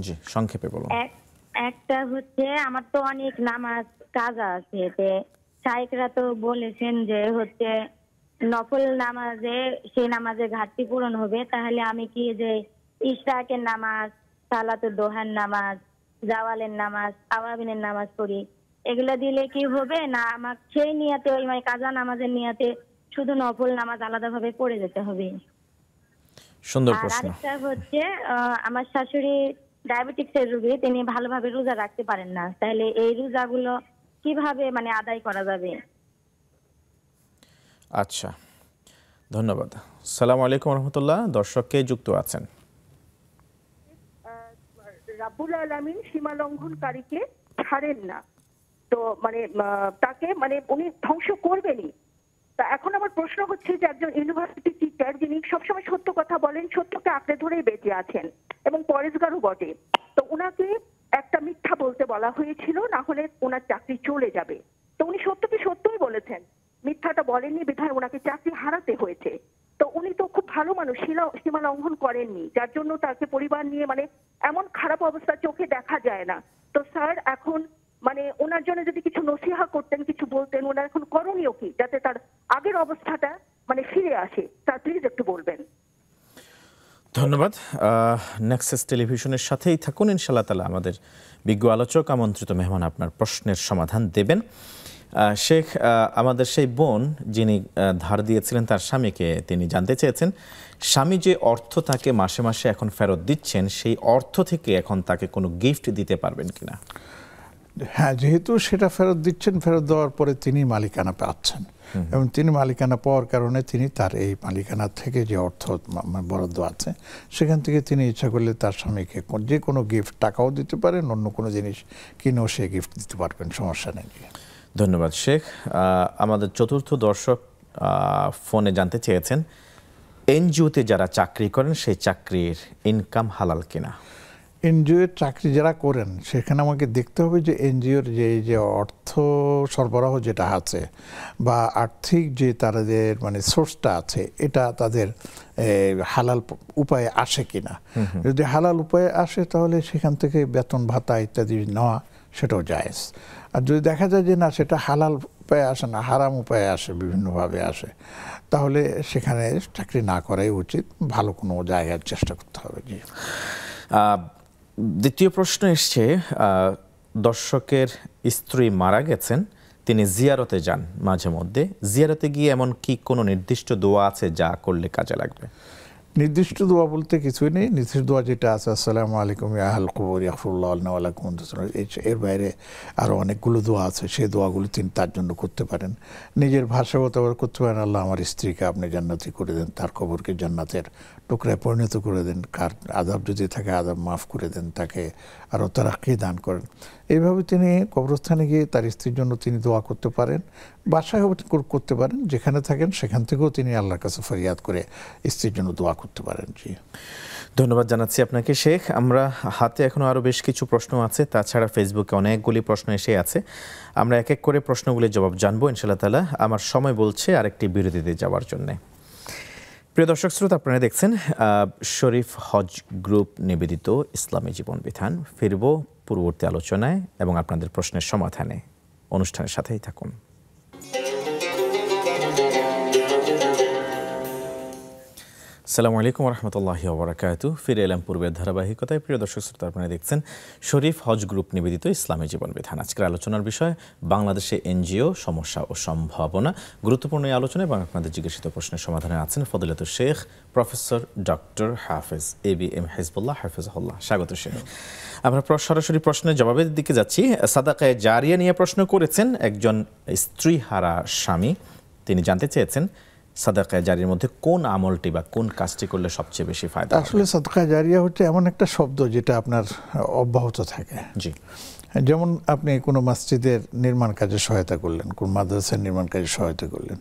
জি সংক্ষেপে বলুন একটা হচ্ছে আমার তো অনেক নামাজ কাজ আছে এতে শাইকরা তো বলেছেন যে হচ্ছে নফল নামাজে সেই নামাজে ঘাটতি পূরণ হবে তাহলে আমি কি যে ইশরাকের নামাজ সালাতুর দোহান নামাজ জাওয়ালের নামাজ আওয়াবিনের নামাজ পড়ি এগুলা দিলে কি হবে না আমার সেই নিয়াতে ওই মানে কাজা নামাজের নিয়াতে শুধু নফল নামাজ আলাদা ভাবে পড়ে যেতে হবে সুন্দর প্রশ্ন হচ্ছে আমার শাশুড়ি এর রোগী তিনি ভালোভাবে রোজা রাখতে পারেন না তাহলে এই গুলো কিভাবে মানে আদায় করা যাবে আচ্ছা ধন্যবাদ সালাম আলাইকুম রহমতুল্লাহ দর্শককে যুক্ত আছেন রাবুল আলমিন সীমা লঙ্ঘনকারীকে ছাড়েন না তো মানে তাকে মানে উনি ধ্বংস করবেনই তা এখন আমার প্রশ্ন হচ্ছে যে একজন ইউনিভার্সিটি টিচার যিনি সবসময় সত্য কথা বলেন সত্যকে আঁকড়ে ধরেই বেঁচে আছেন এবং পরেশগারও বটে তো উনাকে একটা মিথ্যা বলতে বলা হয়েছিল না হলে ওনার চাকরি চলে যাবে তো উনি সত্যকে সত্যই বলেছেন মিথ্যাটা বলেননি বিধায় ওনাকে চাকরি হারাতে হয়েছে তো উনি তো খুব ভালো মানুষ শিলা সীমা লঙ্ঘন করেননি যার জন্য তাকে পরিবার নিয়ে মানে এমন খারাপ অবস্থা চোখে দেখা যায় না তো স্যার এখন মানে ওনার জন্য যদি কিছু নসিহা করতেন কিছু বলতেন ওনার এখন করণীয় কি যাতে তার আগের অবস্থাটা মানে ফিরে আসে তার প্লিজ একটু বলবেন ধন্যবাদ নেক্সাস টেলিভিশনের সাথেই থাকুন ইনশাল্লাহ তালা আমাদের বিজ্ঞ আলোচক আমন্ত্রিত মেহমান আপনার প্রশ্নের সমাধান দেবেন শেখ আমাদের সেই বোন যিনি ধার দিয়েছিলেন তার স্বামীকে তিনি জানতে চেয়েছেন স্বামী যে অর্থ তাকে মাসে মাসে এখন ফেরত দিচ্ছেন সেই অর্থ থেকে এখন তাকে কোনো গিফট দিতে পারবেন কিনা হ্যাঁ যেহেতু সেটা ফেরত দিচ্ছেন ফেরত দেওয়ার পরে তিনি মালিকানা পাচ্ছেন এবং তিনি মালিকানা পাওয়ার কারণে তিনি তার এই মালিকানা থেকে যে অর্থ বরাদ্দ আছে সেখান থেকে তিনি ইচ্ছা করলে তার স্বামীকে যে কোনো গিফট টাকাও দিতে পারেন অন্য কোনো জিনিস কিনেও সে গিফট দিতে পারবেন সমস্যা নেই ধন্যবাদ শেখ আমাদের চতুর্থ দর্শক ফোনে জানতে চেয়েছেন এনজিওতে যারা চাকরি করেন সেই চাকরির ইনকাম হালাল কিনা এনজিওর চাকরি যারা করেন সেখানে আমাকে দেখতে হবে যে এনজিওর যে যে অর্থ সরবরাহ যেটা আছে বা আর্থিক যে তাদের মানে সোর্সটা আছে এটা তাদের হালাল উপায়ে আসে কিনা যদি হালাল উপায়ে আসে তাহলে সেখান থেকে বেতন ভাতা ইত্যাদি নেওয়া সেটাও জায়েজ আর যদি দেখা যায় যে না সেটা হালাল উপায়ে আসে না হারাম উপায়ে আসে বিভিন্নভাবে আসে তাহলে সেখানে চাকরি না করাই উচিত ভালো কোনো জায়গার চেষ্টা করতে হবে জি দ্বিতীয় প্রশ্ন এসছে দর্শকের স্ত্রী মারা গেছেন তিনি জিয়ারতে যান মাঝে মধ্যে জিয়ারতে গিয়ে এমন কি কোনো নির্দিষ্ট দোয়া আছে যা করলে কাজে লাগবে নির্দিষ্ট দোয়া বলতে কিছুই নেই নির্দিষ্ট দোয়া যেটা আছে আসসালামু আলাইকুম আহল কবর ইয়াফুল্লাহ আলাইকুম এর বাইরে আরও অনেকগুলো দোয়া আছে সেই দোয়াগুলো তিনি তার জন্য করতে পারেন নিজের ভাষাগত করতে পারেন আল্লাহ আমার স্ত্রীকে আপনি জান্নাতি করে দেন তার কবরকে জান্নাতের টুকরায় পরিণত করে দেন কার আদাব যদি থাকে আদাব মাফ করে দেন তাকে আরও তারাক্কি দান করেন এইভাবে তিনি কবরস্থানে গিয়ে তার স্ত্রীর জন্য তিনি দোয়া করতে পারেন বাসায় করতে পারেন যেখানে থাকেন সেখান থেকেও তিনি আল্লাহর কাছে ফরিয়াদ করে স্ত্রীর জন্য দোয়া করতে পারেন জি ধন্যবাদ জানাচ্ছি আপনাকে শেখ আমরা হাতে এখনও আরও বেশ কিছু প্রশ্ন আছে তাছাড়া ফেসবুকে অনেকগুলি প্রশ্ন এসে আছে আমরা এক এক করে প্রশ্নগুলির জবাব জানবো ইনশাল্লাহ তালা আমার সময় বলছে আরেকটি বিরতিতে যাওয়ার জন্যে প্রিয় দর্শক শ্রোতা আপনারা দেখছেন শরীফ হজ গ্রুপ নিবেদিত ইসলামী জীবন বিধান ফিরব পূর্ববর্তী আলোচনায় এবং আপনাদের প্রশ্নের সমাধানে অনুষ্ঠানের সাথেই থাকুন আসসালামু আলাইকুম রহমতুল্লাহ বরাকাত ফিরে এলাম পূর্বের ধারাবাহিকতায় প্রিয় দর্শক শ্রোতা আপনারা দেখছেন শরীফ হজ গ্রুপ নিবেদিত ইসলামী জীবন বিধান আজকের আলোচনার বিষয় বাংলাদেশে এনজিও সমস্যা ও সম্ভাবনা গুরুত্বপূর্ণ এই আলোচনা এবং আপনাদের জিজ্ঞাসিত প্রশ্নের সমাধানে আছেন ফদিলত শেখ প্রফেসর ডক্টর হাফেজ এ বি এম হাফিজ হাফিজাহুল্লাহ স্বাগত শেখ আমরা সরাসরি প্রশ্নের জবাবের দিকে যাচ্ছি সাদাকায় জারিয়া নিয়ে প্রশ্ন করেছেন একজন স্ত্রী হারা স্বামী তিনি জানতে চেয়েছেন সাদাকায় জারির মধ্যে কোন আমলটি বা কোন কাজটি করলে সবচেয়ে বেশি ফায়দা আসলে সাদকায় জারিয়া হচ্ছে এমন একটা শব্দ যেটা আপনার অব্যাহত থাকে জি যেমন আপনি কোনো মসজিদের নির্মাণ কাজে সহায়তা করলেন কোন মাদ্রাসার নির্মাণ কাজে সহায়তা করলেন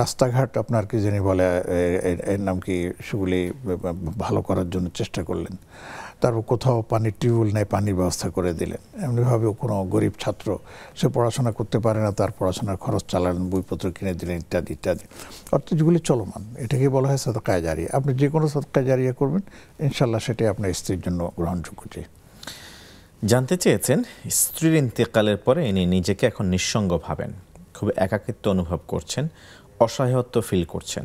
রাস্তাঘাট আপনার কি যিনি বলে এর নাম কি সেগুলি ভালো করার জন্য চেষ্টা করলেন তারপর কোথাও পানির টিউবওয়েল নেই পানির ব্যবস্থা করে দিলেন এমনিভাবে কোনো গরিব ছাত্র সে পড়াশোনা করতে পারে না তার পড়াশোনার খরচ চালালেন বইপত্র কিনে দিলেন ইত্যাদি ইত্যাদি অর্থাৎ যেগুলি চলমান এটাকে বলা হয় সদকায় জারিয়া আপনি যে কোনো সদকায় জারিয়া করবেন ইনশাল্লাহ সেটাই আপনার স্ত্রীর জন্য গ্রহণযোগ্য যে জানতে চেয়েছেন স্ত্রীর ইন্তেকালের পরে ইনি নিজেকে এখন নিঃসঙ্গ ভাবেন খুব একাকিত্ব অনুভব করছেন অসহায়ত্ব ফিল করছেন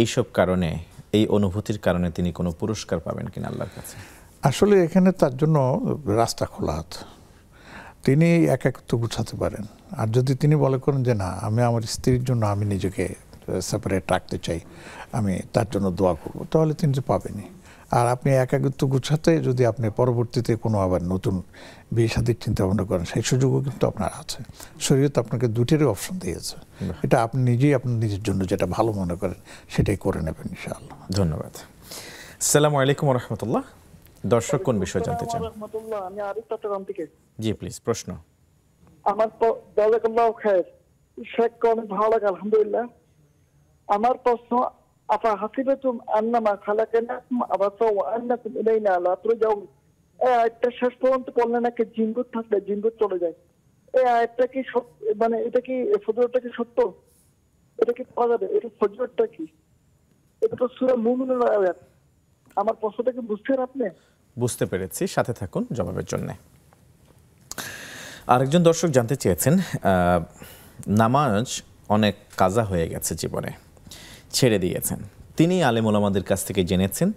এইসব কারণে এই অনুভূতির কারণে তিনি কোনো পুরস্কার পাবেন কিনা আল্লাহর কাছে আসলে এখানে তার জন্য রাস্তা খোলা হাত তিনি এক একত্ব গুছাতে পারেন আর যদি তিনি বলে করেন যে না আমি আমার স্ত্রীর জন্য আমি নিজেকে সেপারেট রাখতে চাই আমি তার জন্য দোয়া করব তাহলে তিনি পাবেনি আর আপনি একাকিত্ব গুছাতে যদি আপনি পরবর্তীতে কোনো আবার নতুন বিয়ে চিন্তা ভাবনা করেন সেই সুযোগও কিন্তু আপনার আছে শরীয়ত আপনাকে দুটেরই অপশন দিয়েছে এটা আপনি নিজেই আপনার নিজের জন্য যেটা ভালো মনে করেন সেটাই করে নেবেন ইনশাআল্লাহ ধন্যবাদ আসসালামু আলাইকুম রহমতুল্লাহ দর্শক কোন বিষয় জানতে চান আমি আরিফ চট্টগ্রাম থেকে জি প্লিজ প্রশ্ন আমার জাজাকাল্লাহ খায়ের শেখ অনেক ভালো আলহামদুলিল্লাহ আমার প্রশ্ন আফাহাসিবাতুম আন্নামা খালাকানাকুম আবাসা ওয়া আন্নাকুম ইলাইনা লা তুরজাউন এই আয়াতটা শেষ পর্যন্ত পড়লে নাকি জিনগুত থাকলে জিনগুত চলে যায় এই আয়াতটা কি মানে এটা কি ফজরটা কি সত্য এটা কি পাওয়া যাবে এটা ফজরটা কি এটা তো সূরা মুমিনুল আয়াত আমার প্রশ্নটা কি বুঝছেন আপনি বুঝতে পেরেছি সাথে থাকুন জবাবের জন্য আরেকজন দর্শক জানতে চেয়েছেন নামাজ অনেক কাজা হয়ে গেছে জীবনে ছেড়ে দিয়েছেন তিনি আলেমুলামাদের কাছ থেকে জেনেছেন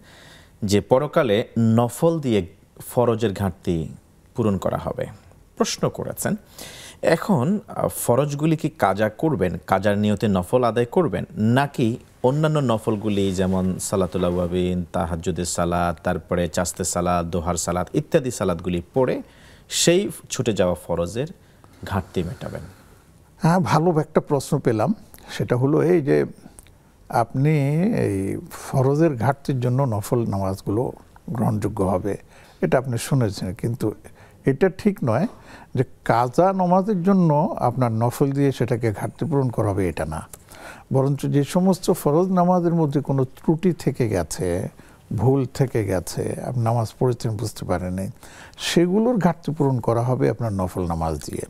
যে পরকালে নফল দিয়ে ফরজের ঘাটতি পূরণ করা হবে প্রশ্ন করেছেন এখন ফরজগুলি কি কাজা করবেন কাজার নিয়তে নফল আদায় করবেন নাকি অন্যান্য নফলগুলি যেমন সালাতুল্লাহিন তাহাজুদের সালাদ তারপরে চাস্তে সালাদ দোহার সালাদ ইত্যাদি সালাদগুলি পড়ে সেই ছুটে যাওয়া ফরজের ঘাটতি মেটাবেন হ্যাঁ ভালো একটা প্রশ্ন পেলাম সেটা হলো এই যে আপনি এই ফরজের ঘাটতির জন্য নফল নামাজগুলো গ্রহণযোগ্য হবে এটা আপনি শুনেছেন কিন্তু এটা ঠিক নয় যে কাজা নামাজের জন্য আপনার নফল দিয়ে সেটাকে ঘাটতি পূরণ করা হবে এটা না বরঞ্চ যে সমস্ত ফরজ নামাজের মধ্যে কোনো ত্রুটি থেকে গেছে ভুল থেকে গেছে আপনি নামাজ পড়েছেন বুঝতে পারেনি সেগুলোর ঘাটতি পূরণ করা হবে আপনার নফল নামাজ দিয়ে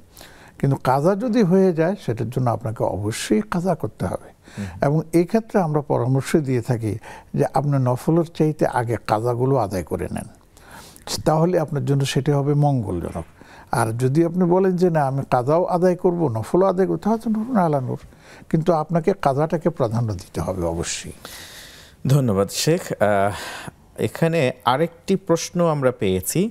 কিন্তু কাজা যদি হয়ে যায় সেটার জন্য আপনাকে অবশ্যই কাজা করতে হবে এবং এই ক্ষেত্রে আমরা পরামর্শ দিয়ে থাকি যে আপনার নফলের চাইতে আগে কাজাগুলো আদায় করে নেন তাহলে আপনার জন্য সেটি হবে মঙ্গলজনক আর যদি আপনি বলেন যে না আমি কাজাও আদায় করব নফলও আদায় করবো তাহলে নুরুন আলানুর কিন্তু আপনাকে কাজাটাকে প্রাধান্য দিতে হবে অবশ্যই ধন্যবাদ শেখ এখানে আরেকটি প্রশ্ন আমরা পেয়েছি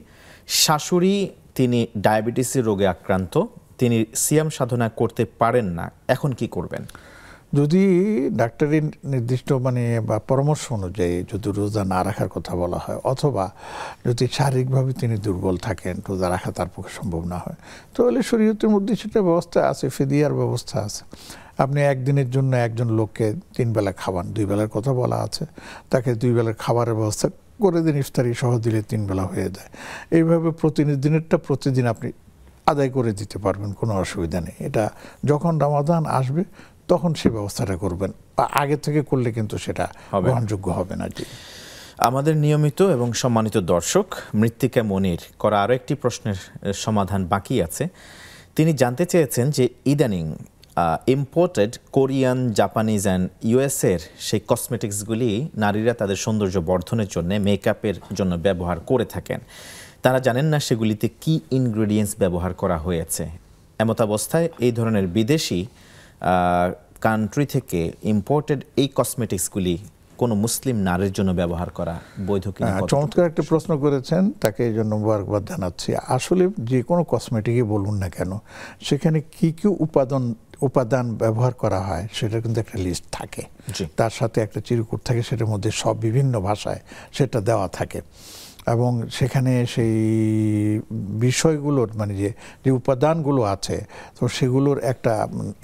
শাশুড়ি তিনি ডায়াবেটিসের রোগে আক্রান্ত তিনি সিয়াম সাধনা করতে পারেন না এখন কি করবেন যদি ডাক্তারের নির্দিষ্ট মানে বা পরামর্শ অনুযায়ী যদি রোজা না রাখার কথা বলা হয় অথবা যদি শারীরিকভাবে তিনি দুর্বল থাকেন রোজা রাখা তার পক্ষে সম্ভব না হয় তাহলে শরীয়তের মধ্যে সেটা ব্যবস্থা আছে ফেদিয়ার ব্যবস্থা আছে আপনি একদিনের জন্য একজন লোককে তিন বেলা খাওয়ান দুই বেলার কথা বলা আছে তাকে দুই বেলার খাবারের ব্যবস্থা করে দিন ইফতারি সহ দিলে তিন বেলা হয়ে যায় এইভাবে প্রতিদিনেরটা প্রতিদিন আপনি আদায় করে দিতে পারবেন কোনো অসুবিধা নেই এটা যখন রামাদান আসবে তখন সে ব্যবস্থাটা করবেন বা আগে থেকে করলে কিন্তু সেটা গ্রহণযোগ্য হবে না জি আমাদের নিয়মিত এবং সম্মানিত দর্শক মৃত্তিকা মনির করা আরও একটি প্রশ্নের সমাধান বাকি আছে তিনি জানতে চেয়েছেন যে ইদানিং ইম্পোর্টেড কোরিয়ান জাপানিজ অ্যান্ড ইউএসের সেই কসমেটিক্সগুলি নারীরা তাদের সৌন্দর্য বর্ধনের জন্য মেকআপের জন্য ব্যবহার করে থাকেন তারা জানেন না সেগুলিতে কি ইনগ্রেডিয়েন্টস ব্যবহার করা হয়েছে এমতাবস্থায় এই ধরনের বিদেশি কান্ট্রি থেকে ইম্পোর্টেড এই কসমেটিক্সগুলি কোনো মুসলিম নারীর জন্য ব্যবহার করা বৈধ কিনা হ্যাঁ, চমৎকার একটা প্রশ্ন করেছেন তাকে এই জন্য মুবারকবাদ জানাচ্ছি আসলে যে কোনো কসমেটিকই বলুন না কেন সেখানে কি কি উপাদান উপাদান ব্যবহার করা হয় সেটা কিন্তু একটা লিস্ট থাকে তার সাথে একটা চিরকুট থাকে সেটার মধ্যে সব বিভিন্ন ভাষায় সেটা দেওয়া থাকে এবং সেখানে সেই বিষয়গুলোর মানে যে যে উপাদানগুলো আছে তো সেগুলোর একটা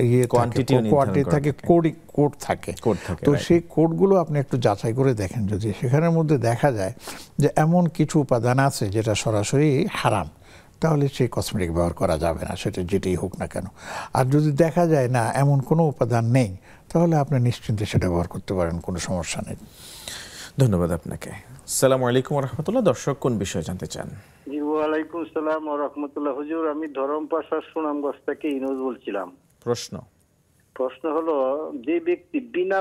ইয়ে কোয়ান্টিটি থাকে কোড কোড থাকে তো সেই কোডগুলো আপনি একটু যাচাই করে দেখেন যদি সেখানের মধ্যে দেখা যায় যে এমন কিছু উপাদান আছে যেটা সরাসরি হারাম তাহলে সেই কসমেটিক ব্যবহার করা যাবে না সেটা যেটাই হোক না কেন আর যদি দেখা যায় না এমন কোনো উপাদান নেই তাহলে আপনি নিশ্চিন্তে সেটা ব্যবহার করতে পারেন কোনো সমস্যা নেই ধন্যবাদ আপনাকে সালাম আলাইকুম রহমতুল্লাহ দর্শক কোন বিষয়ে জানতে চান ওয়ালাইকুম সালাম রহমতুল্লাহ হুজুর আমি ধরমপাশা সুনামগঞ্জ থেকে ইনোজ বলছিলাম প্রশ্ন প্রশ্ন হলো যে ব্যক্তি বিনা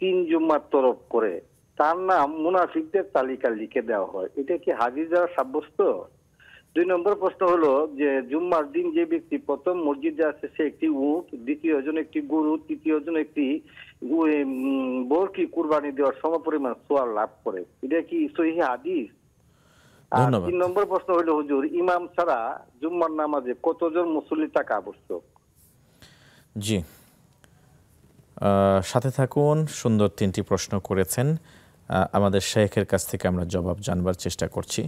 তিন জুম্মার তরফ করে তার নাম মুনাফিকদের তালিকা লিখে দেওয়া হয় এটা কি হাজির দ্বারা সাব্যস্ত দুই নম্বর প্রশ্ন হলো যে জুম্মার দিন যে ব্যক্তি প্রথম মসজিদে আছে সে একটি উট দ্বিতীয় জন একটি গরু তৃতীয় জন একটি কুরবানি দেওয়ার লাভ করে এটা কি সহি আর তিন নম্বর প্রশ্ন হুজুর ইমাম ছাড়া জুম্মার নামাজে কতজন মুসল্লি আবশ্যক জি সাথে থাকুন সুন্দর তিনটি প্রশ্ন করেছেন আমাদের শেখের কাছ থেকে আমরা জবাব জানবার চেষ্টা করছি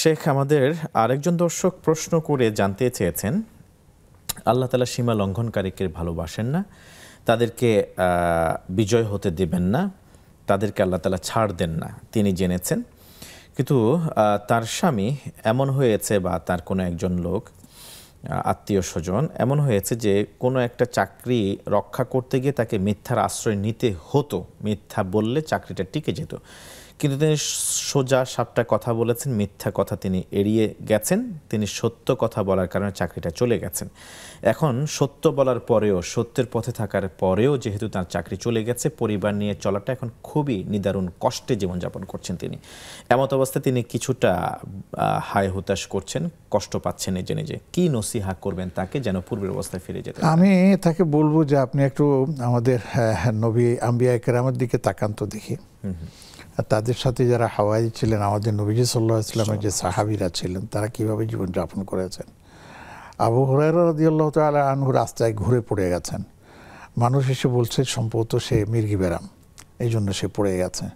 শেখ আমাদের আরেকজন দর্শক প্রশ্ন করে জানতে চেয়েছেন আল্লাহ তালা সীমা লঙ্ঘনকারীকে ভালোবাসেন না তাদেরকে বিজয় হতে দেবেন না তাদেরকে আল্লাহ তালা ছাড় দেন না তিনি জেনেছেন কিন্তু তার স্বামী এমন হয়েছে বা তার কোনো একজন লোক আত্মীয় স্বজন এমন হয়েছে যে কোনো একটা চাকরি রক্ষা করতে গিয়ে তাকে মিথ্যার আশ্রয় নিতে হতো মিথ্যা বললে চাকরিটা টিকে যেত কিন্তু তিনি সোজা সাপটা কথা বলেছেন মিথ্যা কথা তিনি এড়িয়ে গেছেন তিনি সত্য কথা বলার কারণে চাকরিটা চলে গেছেন এখন সত্য বলার পরেও সত্যের পথে থাকার পরেও যেহেতু তার চাকরি চলে গেছে পরিবার নিয়ে চলাটা এখন খুবই নিদারুণ কষ্টে জীবনযাপন করছেন তিনি এমত অবস্থায় তিনি কিছুটা হায় হুতাশ করছেন কষ্ট পাচ্ছেন নিজে নিজে কি নসিহা করবেন তাকে যেন পূর্বের অবস্থায় ফিরে যেতে আমি তাকে বলবো যে আপনি একটু আমাদের হ্যাঁ, হ্যাঁ, নবী আম্বিয়া একরামের দিকে তাকান্ত দেখি দেখি আর তাদের সাথে যারা হাওয়াই ছিলেন আমাদের নবীজি সাল্লাহ ইসলামের যে সাহাবিরা ছিলেন তারা কীভাবে জীবনযাপন করেছেন আবু হরাইরা রদিয়াল্লাহ তালা আনহু রাস্তায় ঘুরে পড়ে গেছেন মানুষ এসে বলছে সম্ভবত সে মির্গি ব্যারাম এই জন্য সে পড়ে গেছে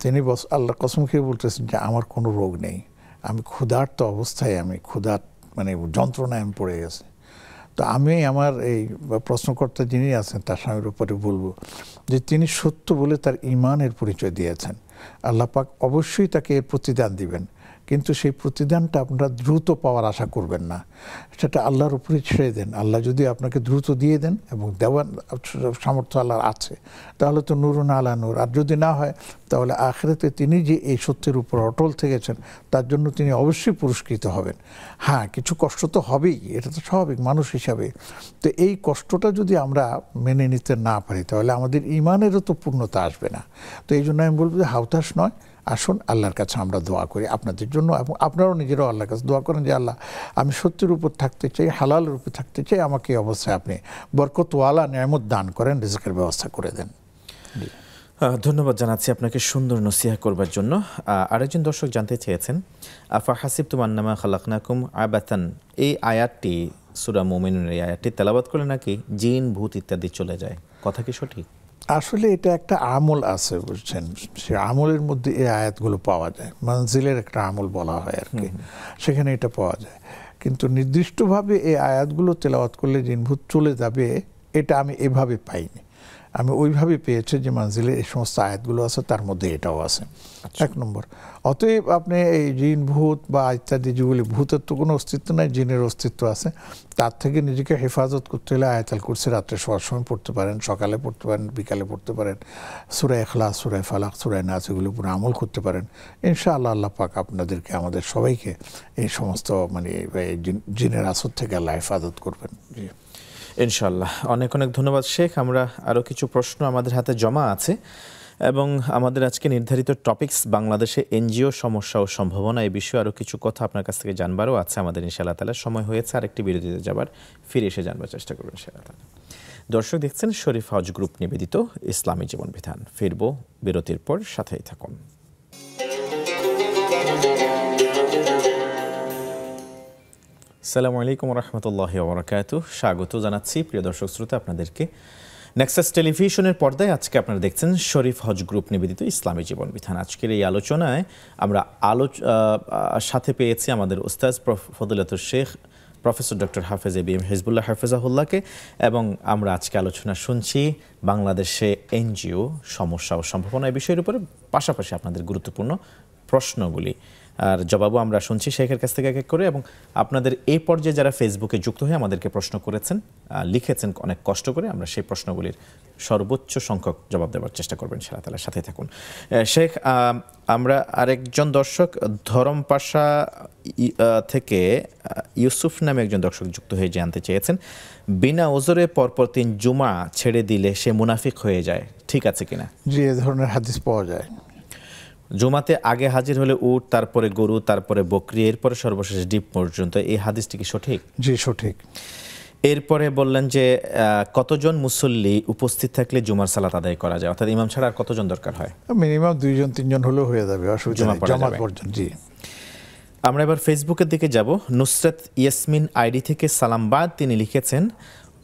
তিনি বস আল্লাহ কসম খেয়ে বলতেছেন যে আমার কোনো রোগ নেই আমি ক্ষুধার্ত অবস্থায় আমি ক্ষুধার মানে যন্ত্রণায় আমি পড়ে গেছি তো আমি আমার এই প্রশ্নকর্তা যিনি আছেন তার স্বামীর উপরে বলবো যে তিনি সত্য বলে তার ইমানের পরিচয় দিয়েছেন আল্লাপাক অবশ্যই তাকে প্রতিদান দিবেন কিন্তু সেই প্রতিদানটা আপনারা দ্রুত পাওয়ার আশা করবেন না সেটা আল্লাহর উপরে ছেড়ে দেন আল্লাহ যদি আপনাকে দ্রুত দিয়ে দেন এবং দেওয়ার সামর্থ্য আল্লাহর আছে তাহলে তো নুরুন আলা নূর আর যদি না হয় তাহলে আখরেতে তিনি যে এই সত্যের উপর অটল থেকেছেন তার জন্য তিনি অবশ্যই পুরস্কৃত হবেন হ্যাঁ কিছু কষ্ট তো হবেই এটা তো স্বাভাবিক মানুষ হিসাবে তো এই কষ্টটা যদি আমরা মেনে নিতে না পারি তাহলে আমাদের ইমানেরও তো পূর্ণতা আসবে না তো এই জন্য আমি বলবো যে হাউতাস নয় আসুন আল্লাহর কাছে আমরা দোয়া করি আপনাদের জন্য এবং আপনারাও নিজেরাও আল্লাহর কাছে দোয়া করেন যে আল্লাহ আমি সত্যির উপর থাকতে চাই হালাল রূপে থাকতে চাই আমাকে অবস্থায় আপনি বরকতওয়ালা নিয়ামত দান করেন রিজিকের ব্যবস্থা করে দেন ধন্যবাদ জানাচ্ছি আপনাকে সুন্দর নসিহা করবার জন্য আরেকজন দর্শক জানতে চেয়েছেন আফা হাসিব নামা খালাকুম আবাতান এই আয়াতটি সুরা মোমিনের এই আয়াতটি তেলাবাদ করলে নাকি জিন ভূত ইত্যাদি চলে যায় কথা কি সঠিক আসলে এটা একটা আমল আছে বুঝছেন সে আমলের মধ্যে এই আয়াতগুলো পাওয়া যায় মানজিলের একটা আমল বলা হয় আর কি সেখানে এটা পাওয়া যায় কিন্তু নির্দিষ্টভাবে এই আয়াতগুলো তেলাওয়াত করলে জিনভূত চলে যাবে এটা আমি এভাবে পাইনি আমি ওইভাবে পেয়েছি যে মানজিলে এই সমস্ত আয়াতগুলো আছে তার মধ্যে এটাও আছে আচ্ছা। এক নম্বর অতএব আপনি এই জিন ভূত বা ইত্যাদি যেগুলি ভূতের তো কোনো অস্তিত্ব নাই জিনের অস্তিত্ব আছে তার থেকে নিজেকে হেফাজত করতে হলে আয়াতাল করছে রাত্রে শোয়ার সময় পড়তে পারেন সকালে পড়তে পারেন বিকালে পড়তে পারেন সুরায় এখলা সুরায় ফালাক সুরায় নাচ এগুলো পুরো আমল করতে পারেন ইনশাআল্লাহ আল্লাহ পাক আপনাদেরকে আমাদের সবাইকে এই সমস্ত মানে জিনের আসর থেকে আল্লাহ হেফাজত করবেন জি ইনশাল্লাহ অনেক অনেক ধন্যবাদ শেখ আমরা আরও কিছু প্রশ্ন আমাদের হাতে জমা আছে এবং আমাদের আজকে নির্ধারিত টপিকস বাংলাদেশে এনজিও সমস্যা ও সম্ভাবনা এই বিষয়ে আরও কিছু কথা আপনার কাছ থেকে জানবারও আছে আমাদের ইনশাআল্লাহ তালা সময় হয়েছে আরেকটি বিরতিতে যাবার ফিরে এসে জানবার চেষ্টা করবেন ইনশাআল্লাহ দর্শক দেখছেন শরীফ হজ গ্রুপ নিবেদিত ইসলামী জীবন বিধান ফিরব বিরতির পর সাথেই থাকুন সালাম আলাইকুম রহমতুল্লাহ ওবরাকাত স্বাগত জানাচ্ছি প্রিয় দর্শক শ্রোতা আপনাদেরকে নেক্সাস টেলিভিশনের পর্দায় আজকে আপনারা দেখছেন শরীফ হজ গ্রুপ নিবেদিত ইসলামী জীবন বিধান আজকের এই আলোচনায় আমরা আলো সাথে পেয়েছি আমাদের উস্তাজ ফদুলাত শেখ প্রফেসর ডক্টর হাফেজ এ বি এম হেজবুল্লাহ হাফেজাহুল্লাহকে এবং আমরা আজকে আলোচনা শুনছি বাংলাদেশে এনজিও সমস্যা ও সম্ভাবনা এই বিষয়ের উপরে পাশাপাশি আপনাদের গুরুত্বপূর্ণ প্রশ্নগুলি আর জবাবও আমরা শুনছি শেখের কাছ থেকে এক এক করে এবং আপনাদের এই পর্যায়ে যারা ফেসবুকে যুক্ত হয়ে আমাদেরকে প্রশ্ন করেছেন লিখেছেন অনেক কষ্ট করে আমরা সেই প্রশ্নগুলির সর্বোচ্চ সংখ্যক জবাব দেওয়ার চেষ্টা করবেন সেরা তালার সাথে থাকুন শেখ আমরা আরেকজন দর্শক ধরমপাশা থেকে ইউসুফ নামে একজন দর্শক যুক্ত হয়ে জানতে চেয়েছেন বিনা ওজরে পরপর তিন জুমা ছেড়ে দিলে সে মুনাফিক হয়ে যায় ঠিক আছে কিনা জি এ ধরনের হাদিস পাওয়া যায় জুমাতে আগে হাজির হলে উট তারপরে গরু তারপরে বকরি এরপরে সর্বশেষ ডিপ পর্যন্ত এই হাদিসটি কি সঠিক জি সঠিক এরপরে বললেন যে কতজন মুসল্লি উপস্থিত থাকলে জুমার সালাত আদায় করা যায় অর্থাৎ ইমাম ছাড়া আর কতজন দরকার হয় মিনিমাম দুইজন তিনজন হলেও হয়ে যাবে অসুবিধা জমাত পর্যন্ত জি আমরা এবার ফেসবুকের দিকে যাব নুসরাত ইয়াসমিন আইডি থেকে সালামবাদ তিনি লিখেছেন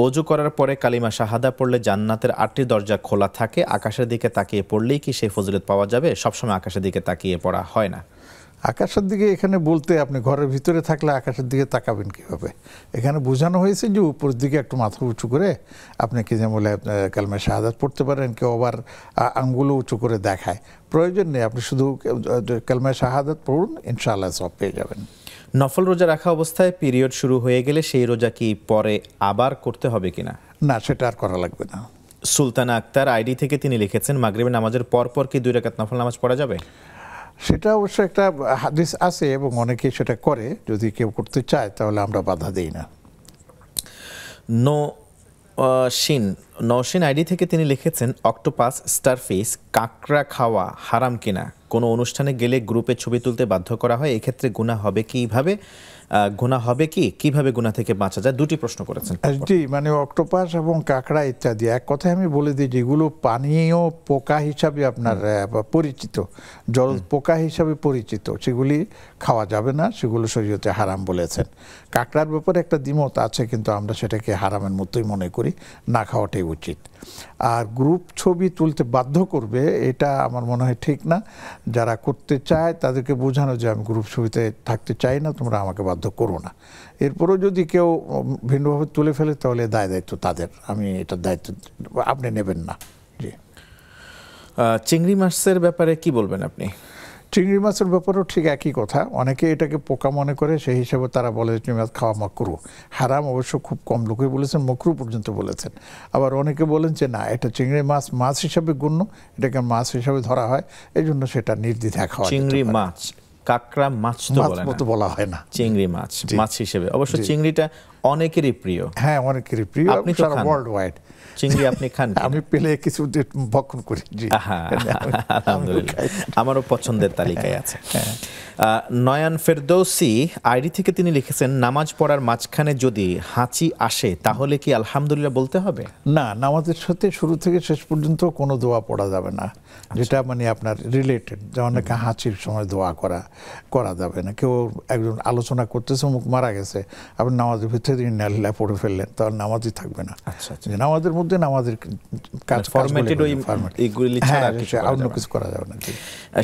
অজু করার পরে কালিমা শাহাদা পড়লে জান্নাতের আটটি দরজা খোলা থাকে আকাশের দিকে তাকিয়ে পড়লেই কি সেই ফজিলত পাওয়া যাবে সবসময় আকাশের দিকে তাকিয়ে পড়া হয় না আকাশের দিকে এখানে বলতে আপনি ঘরের ভিতরে থাকলে আকাশের দিকে তাকাবেন কীভাবে এখানে বোঝানো হয়েছে যে উপরের দিকে একটু মাথা উঁচু করে আপনি কি যেমন কালমে শাহাদাত পড়তে পারেন কেউ আবার আঙ্গুলো উঁচু করে দেখায় প্রয়োজন নেই আপনি শুধু কালমে শাহাদাত পড়ুন ইনশাআল্লাহ সব পেয়ে যাবেন নফল রোজা রাখা অবস্থায় পিরিয়ড শুরু হয়ে গেলে সেই রোজা কি পরে আবার করতে হবে কিনা না সেটা আর করা লাগবে না সুলতানা আক্তার আইডি থেকে তিনি লিখেছেন মাগরিবের নামাজের পর পর কি দুই রাকাত নফল নামাজ পড়া যাবে সেটা অবশ্য একটা হাদিস আছে এবং অনেকে সেটা করে যদি কেউ করতে চায় তাহলে আমরা বাধা দিই না নো শিন নৌশিন আইডি থেকে তিনি লিখেছেন অক্টোপাস স্টারফিস কাঁকড়া খাওয়া হারাম কিনা কোনো অনুষ্ঠানে গেলে গ্রুপে ছবি তুলতে বাধ্য করা হয় এক্ষেত্রে গুণা হবে কীভাবে গুণা হবে কি কিভাবে গুণা থেকে বাঁচা যায় দুটি প্রশ্ন করেছেন জি মানে অক্টোপাস এবং কাঁকড়া ইত্যাদি এক কথায় আমি বলে দিই যেগুলো পানীয় পোকা হিসাবে আপনার পরিচিত জল পোকা হিসাবে পরিচিত সেগুলি খাওয়া যাবে না সেগুলো শরীরতে হারাম বলেছেন কাঁকড়ার ব্যাপারে একটা দ্বিমত আছে কিন্তু আমরা সেটাকে হারামের মতোই মনে করি না খাওয়াটাই উচিত আর গ্রুপ ছবি তুলতে বাধ্য করবে এটা আমার মনে হয় ঠিক না যারা করতে চায় তাদেরকে বোঝানো যে আমি গ্রুপ ছবিতে থাকতে চাই না তোমরা আমাকে বাধ্য করো না এরপরও যদি কেউ ভিন্নভাবে তুলে ফেলে তাহলে দায় দায়িত্ব তাদের আমি এটার দায়িত্ব আপনি নেবেন না জি চিংড়ি মাছের ব্যাপারে কি বলবেন আপনি চিংড়ি মাছের ব্যাপারেও ঠিক একই কথা অনেকে এটাকে পোকা মনে করে সেই হিসাবে তারা বলে চিংড়ি মাছ খাওয়া মাকরু হারাম অবশ্য খুব কম লোকে বলেছেন মকরু পর্যন্ত বলেছেন আবার অনেকে বলেন যে না এটা চিংড়ি মাছ মাছ হিসাবে গণ্য এটাকে মাছ হিসাবে ধরা হয় এই জন্য সেটা নির্দিধা খাওয়া চিংড়ি মাছ কাঁকড়া মাছ তো বলা হয় না চিংড়ি মাছ মাছ হিসেবে অবশ্য চিংড়িটা অনেকেরই প্রিয় হ্যাঁ অনেকেরই প্রিয় আপনি সারা ওয়ার্ল্ড ওয়াইড চিংড়ি আপনি খান আমি পেলে কিছু ভক্ষণ করি জি আমারও পছন্দের তালিকায় আছে হ্যাঁ। নয়ান ফেরদৌসি আইডি থেকে তিনি লিখেছেন নামাজ পড়ার মাঝখানে যদি হাঁচি আসে তাহলে কি আলহামদুলিল্লাহ বলতে হবে না নামাজের সাথে শুরু থেকে শেষ পর্যন্ত কোনো দোয়া পড়া যাবে না আচ্ছা। যেটা মানে আপনার রিলেটেড যেমন নাকি হাঁচির সময় দোয়া করা করা যাবে না কেউ একজন আলোচনা করতেছে মুখ মারা গেছে আপনি নামাজের ভিতরে তিনি নালিল্লা পড়ে ফেললেন তাহলে নামাজই থাকবে না আচ্ছা, আচ্ছা। নামাজের মধ্যে নামাজের কাজ ফরম্যাটেড ওই এগুলি হ্যাঁ, হ্যাঁ অন্য কিছু করা যাবে না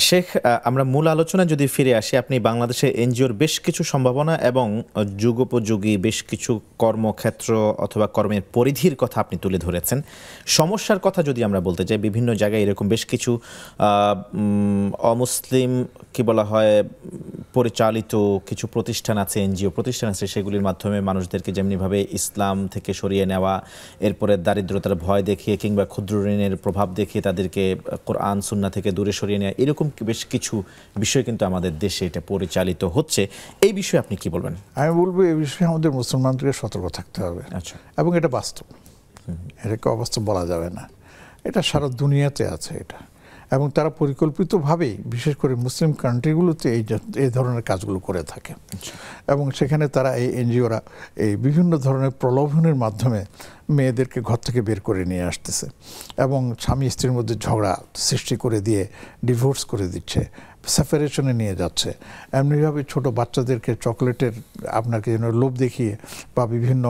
শেখ আমরা মূল আলোচনা যদি ফিরে আসি আপনি বাংলাদেশে এনজিওর বেশ কিছু সম্ভাবনা এবং যুগোপযোগী বেশ কিছু কর্মক্ষেত্র অথবা কর্মের পরিধির কথা আপনি তুলে ধরেছেন সমস্যার কথা যদি আমরা বলতে চাই বিভিন্ন জায়গায় এরকম বেশ কিছু অমুসলিম কি বলা হয় পরিচালিত কিছু প্রতিষ্ঠান আছে এনজিও প্রতিষ্ঠান আছে সেগুলির মাধ্যমে মানুষদেরকে যেমনিভাবে ইসলাম থেকে সরিয়ে নেওয়া এরপরে দারিদ্রতার ভয় দেখিয়ে কিংবা ক্ষুদ্র ঋণের প্রভাব দেখিয়ে তাদেরকে আন সুন্না থেকে দূরে সরিয়ে নেওয়া এরকম বেশ কিছু বিষয় কিন্তু আমাদের দেশ দেশে এটা পরিচালিত হচ্ছে এই বিষয়ে আপনি কি বলবেন আমি বলবো এই বিষয়ে আমাদের মুসলমানদেরকে সতর্ক থাকতে হবে আচ্ছা এবং এটা বাস্তব এটাকে অবাস্তব বলা যাবে না এটা সারা দুনিয়াতে আছে এটা এবং তারা পরিকল্পিতভাবেই বিশেষ করে মুসলিম কান্ট্রিগুলোতে এই এই ধরনের কাজগুলো করে থাকে আচ্ছা। এবং সেখানে তারা এই এনজিওরা এই বিভিন্ন ধরনের প্রলোভনের মাধ্যমে মেয়েদেরকে ঘর থেকে বের করে নিয়ে আসতেছে এবং স্বামী স্ত্রীর মধ্যে ঝগড়া সৃষ্টি করে দিয়ে ডিভোর্স করে দিচ্ছে সেপারেশনে নিয়ে যাচ্ছে এমনিভাবে ছোট বাচ্চাদেরকে চকলেটের আপনাকে যেন লোভ দেখিয়ে বা বিভিন্ন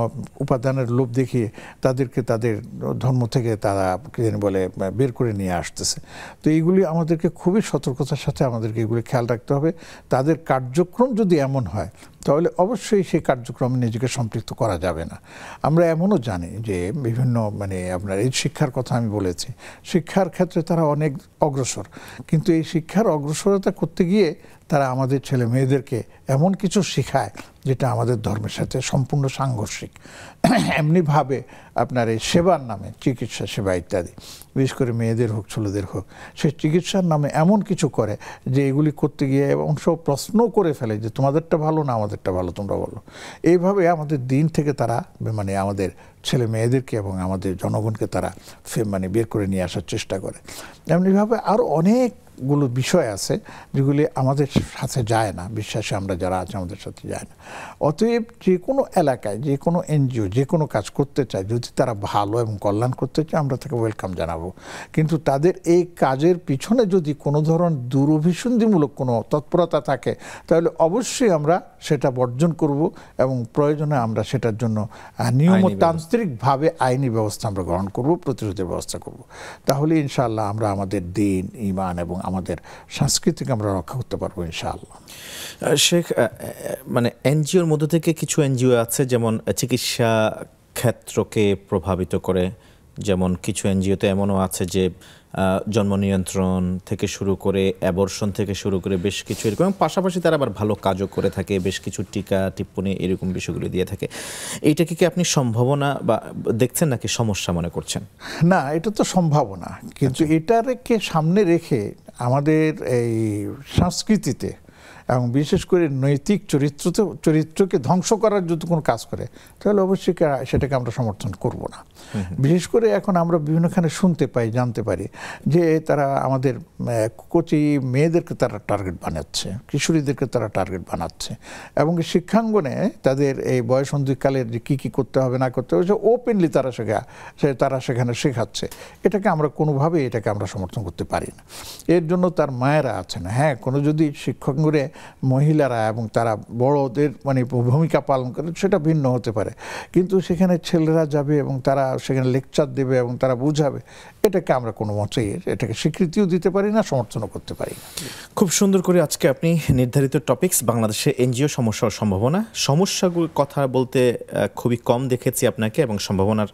উপাদানের লোভ দেখিয়ে তাদেরকে তাদের ধর্ম থেকে তারা যেন বলে বের করে নিয়ে আসতেছে তো এইগুলি আমাদেরকে খুবই সতর্কতার সাথে আমাদেরকে এগুলি খেয়াল রাখতে হবে তাদের কার্যক্রম যদি এমন হয় তাহলে অবশ্যই সেই কার্যক্রমে নিজেকে সম্পৃক্ত করা যাবে না আমরা এমনও জানি যে বিভিন্ন মানে আপনার এই শিক্ষার কথা আমি বলেছি শিক্ষার ক্ষেত্রে তারা অনেক অগ্রসর কিন্তু এই শিক্ষার অগ্রসরতা করতে গিয়ে তারা আমাদের ছেলে মেয়েদেরকে এমন কিছু শেখায় যেটা আমাদের ধর্মের সাথে সম্পূর্ণ সাংঘর্ষিক এমনিভাবে আপনার এই সেবার নামে চিকিৎসা সেবা ইত্যাদি বিশেষ করে মেয়েদের হোক ছেলেদের হোক সে চিকিৎসার নামে এমন কিছু করে যে এগুলি করতে গিয়ে এবং সব প্রশ্ন করে ফেলে যে তোমাদেরটা ভালো না আমাদেরটা ভালো তোমরা বলো এইভাবে আমাদের দিন থেকে তারা মানে আমাদের ছেলে মেয়েদেরকে এবং আমাদের জনগণকে তারা মানে বের করে নিয়ে আসার চেষ্টা করে এমনিভাবে আরও অনেক গুলো বিষয় আছে যেগুলি আমাদের সাথে যায় না বিশ্বাসে আমরা যারা আছে আমাদের সাথে যায় না অতএব যে কোনো এলাকায় যে কোনো এনজিও যে কোনো কাজ করতে চায় যদি তারা ভালো এবং কল্যাণ করতে চায় আমরা তাকে ওয়েলকাম জানাবো কিন্তু তাদের এই কাজের পিছনে যদি কোনো ধরন দুরভিসন্ধিমূলক কোনো তৎপরতা থাকে তাহলে অবশ্যই আমরা সেটা বর্জন করব এবং প্রয়োজনে আমরা সেটার জন্য নিয়মতান্ত্রিকভাবে আইনি ব্যবস্থা আমরা গ্রহণ করব প্রতিরোধের ব্যবস্থা করব তাহলে ইনশাআল্লাহ আমরা আমাদের দিন ইমান এবং আমাদের সংস্কৃতিকে আমরা রক্ষা করতে পারবো ইনশাআল্লাহ শেখ মানে এনজিওর মধ্যে থেকে কিছু এনজিও আছে যেমন চিকিৎসা ক্ষেত্রকে প্রভাবিত করে যেমন কিছু এনজিওতে এমনও আছে যে জন্ম নিয়ন্ত্রণ থেকে শুরু করে অ্যাবর্শন থেকে শুরু করে বেশ কিছু এরকম এবং পাশাপাশি তারা আবার ভালো কাজও করে থাকে বেশ কিছু টিকা টিপ্পনি এরকম বিষয়গুলি দিয়ে থাকে এইটাকে কি আপনি সম্ভাবনা বা দেখছেন নাকি সমস্যা মনে করছেন না এটা তো সম্ভাবনা কিন্তু আচ্ছা। এটাকে সামনে রেখে আমাদের এই সংস্কৃতিতে এবং বিশেষ করে নৈতিক চরিত্র চরিত্রকে ধ্বংস করার যদি কোনো কাজ করে তাহলে অবশ্যই সেটাকে আমরা সমর্থন করব না বিশেষ করে এখন আমরা বিভিন্নখানে শুনতে পাই জানতে পারি যে তারা আমাদের কোচি মেয়েদেরকে তারা টার্গেট বানাচ্ছে কিশোরীদেরকে তারা টার্গেট বানাচ্ছে এবং শিক্ষাঙ্গনে তাদের এই বয়সন্ধিকালের যে কী কী করতে হবে না করতে হবে ওপেনলি তারা শেখা সে তারা সেখানে শেখাচ্ছে এটাকে আমরা কোনোভাবেই এটাকে আমরা সমর্থন করতে পারি না এর জন্য তার মায়েরা আছেন হ্যাঁ কোনো যদি শিক্ষাঙ্গনে মহিলারা এবং তারা বড়দের মানে ভূমিকা পালন করে সেটা ভিন্ন হতে পারে কিন্তু সেখানে ছেলেরা যাবে এবং তারা সেখানে লেকচার দেবে এবং তারা বুঝাবে এটাকে আমরা কোনো মতেই এটাকে স্বীকৃতিও দিতে পারি না সমর্থনও করতে পারি না খুব সুন্দর করে আজকে আপনি নির্ধারিত টপিকস বাংলাদেশে এনজিও সমস্যার সম্ভাবনা সমস্যাগুলোর কথা বলতে খুবই কম দেখেছি আপনাকে এবং সম্ভাবনার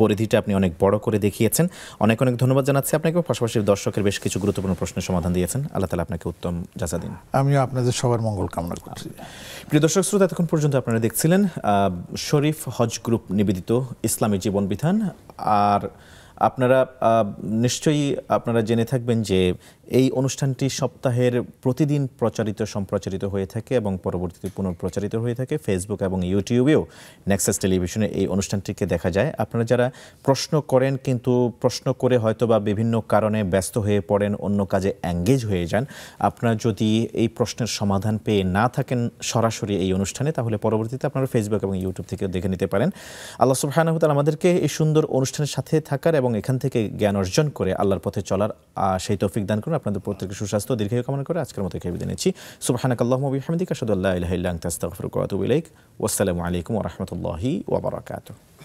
পরিধিটা আপনি অনেক বড় করে দেখিয়েছেন অনেক অনেক ধন্যবাদ জানাচ্ছি আপনাকে পাশাপাশি দর্শকের বেশ কিছু গুরুত্বপূর্ণ প্রশ্নের সমাধান দিয়েছেন আল্লাহ তালা আপনাকে উত্তম যাচা দিন আমিও আপনাদের সবার মঙ্গল কামনা করছি প্রিয় দর্শক শ্রোতা এতক্ষণ পর্যন্ত আপনারা দেখছিলেন শরীফ হজ গ্রুপ নিবেদিত ইসলামী জীবনবিধান আর আপনারা নিশ্চয়ই আপনারা জেনে থাকবেন যে এই অনুষ্ঠানটি সপ্তাহের প্রতিদিন প্রচারিত সম্প্রচারিত হয়ে থাকে এবং পরবর্তীতে পুনঃপ্রচারিত হয়ে থাকে ফেসবুক এবং ইউটিউবেও নেক্সাস টেলিভিশনে এই অনুষ্ঠানটিকে দেখা যায় আপনারা যারা প্রশ্ন করেন কিন্তু প্রশ্ন করে হয়তো বা বিভিন্ন কারণে ব্যস্ত হয়ে পড়েন অন্য কাজে অ্যাঙ্গেজ হয়ে যান আপনারা যদি এই প্রশ্নের সমাধান পেয়ে না থাকেন সরাসরি এই অনুষ্ঠানে তাহলে পরবর্তীতে আপনারা ফেসবুক এবং ইউটিউব থেকে দেখে নিতে পারেন আল্লাহ সুবাহানহতাল আমাদেরকে এই সুন্দর অনুষ্ঠানের সাথে থাকার এবং এখান থেকে জ্ঞান অর্জন করে আল্লাহর পথে চলার সেই তৌফিক দান করুন আপনাদের প্রত্যেকের সুস্বাস্থ্য দীর্ঘায়ু কামনা করে আজকের মতো খেয়ে বিদায় নিচ্ছি সুবাহানাকাল্লাহমদি কাসাদুল্লাহ ইহিল্লাং তাস্তাফরুক ওয়াতুবিলাইক ওসালামু আলাইকুম ওরহমতুল্লাহি ওবরাকাতু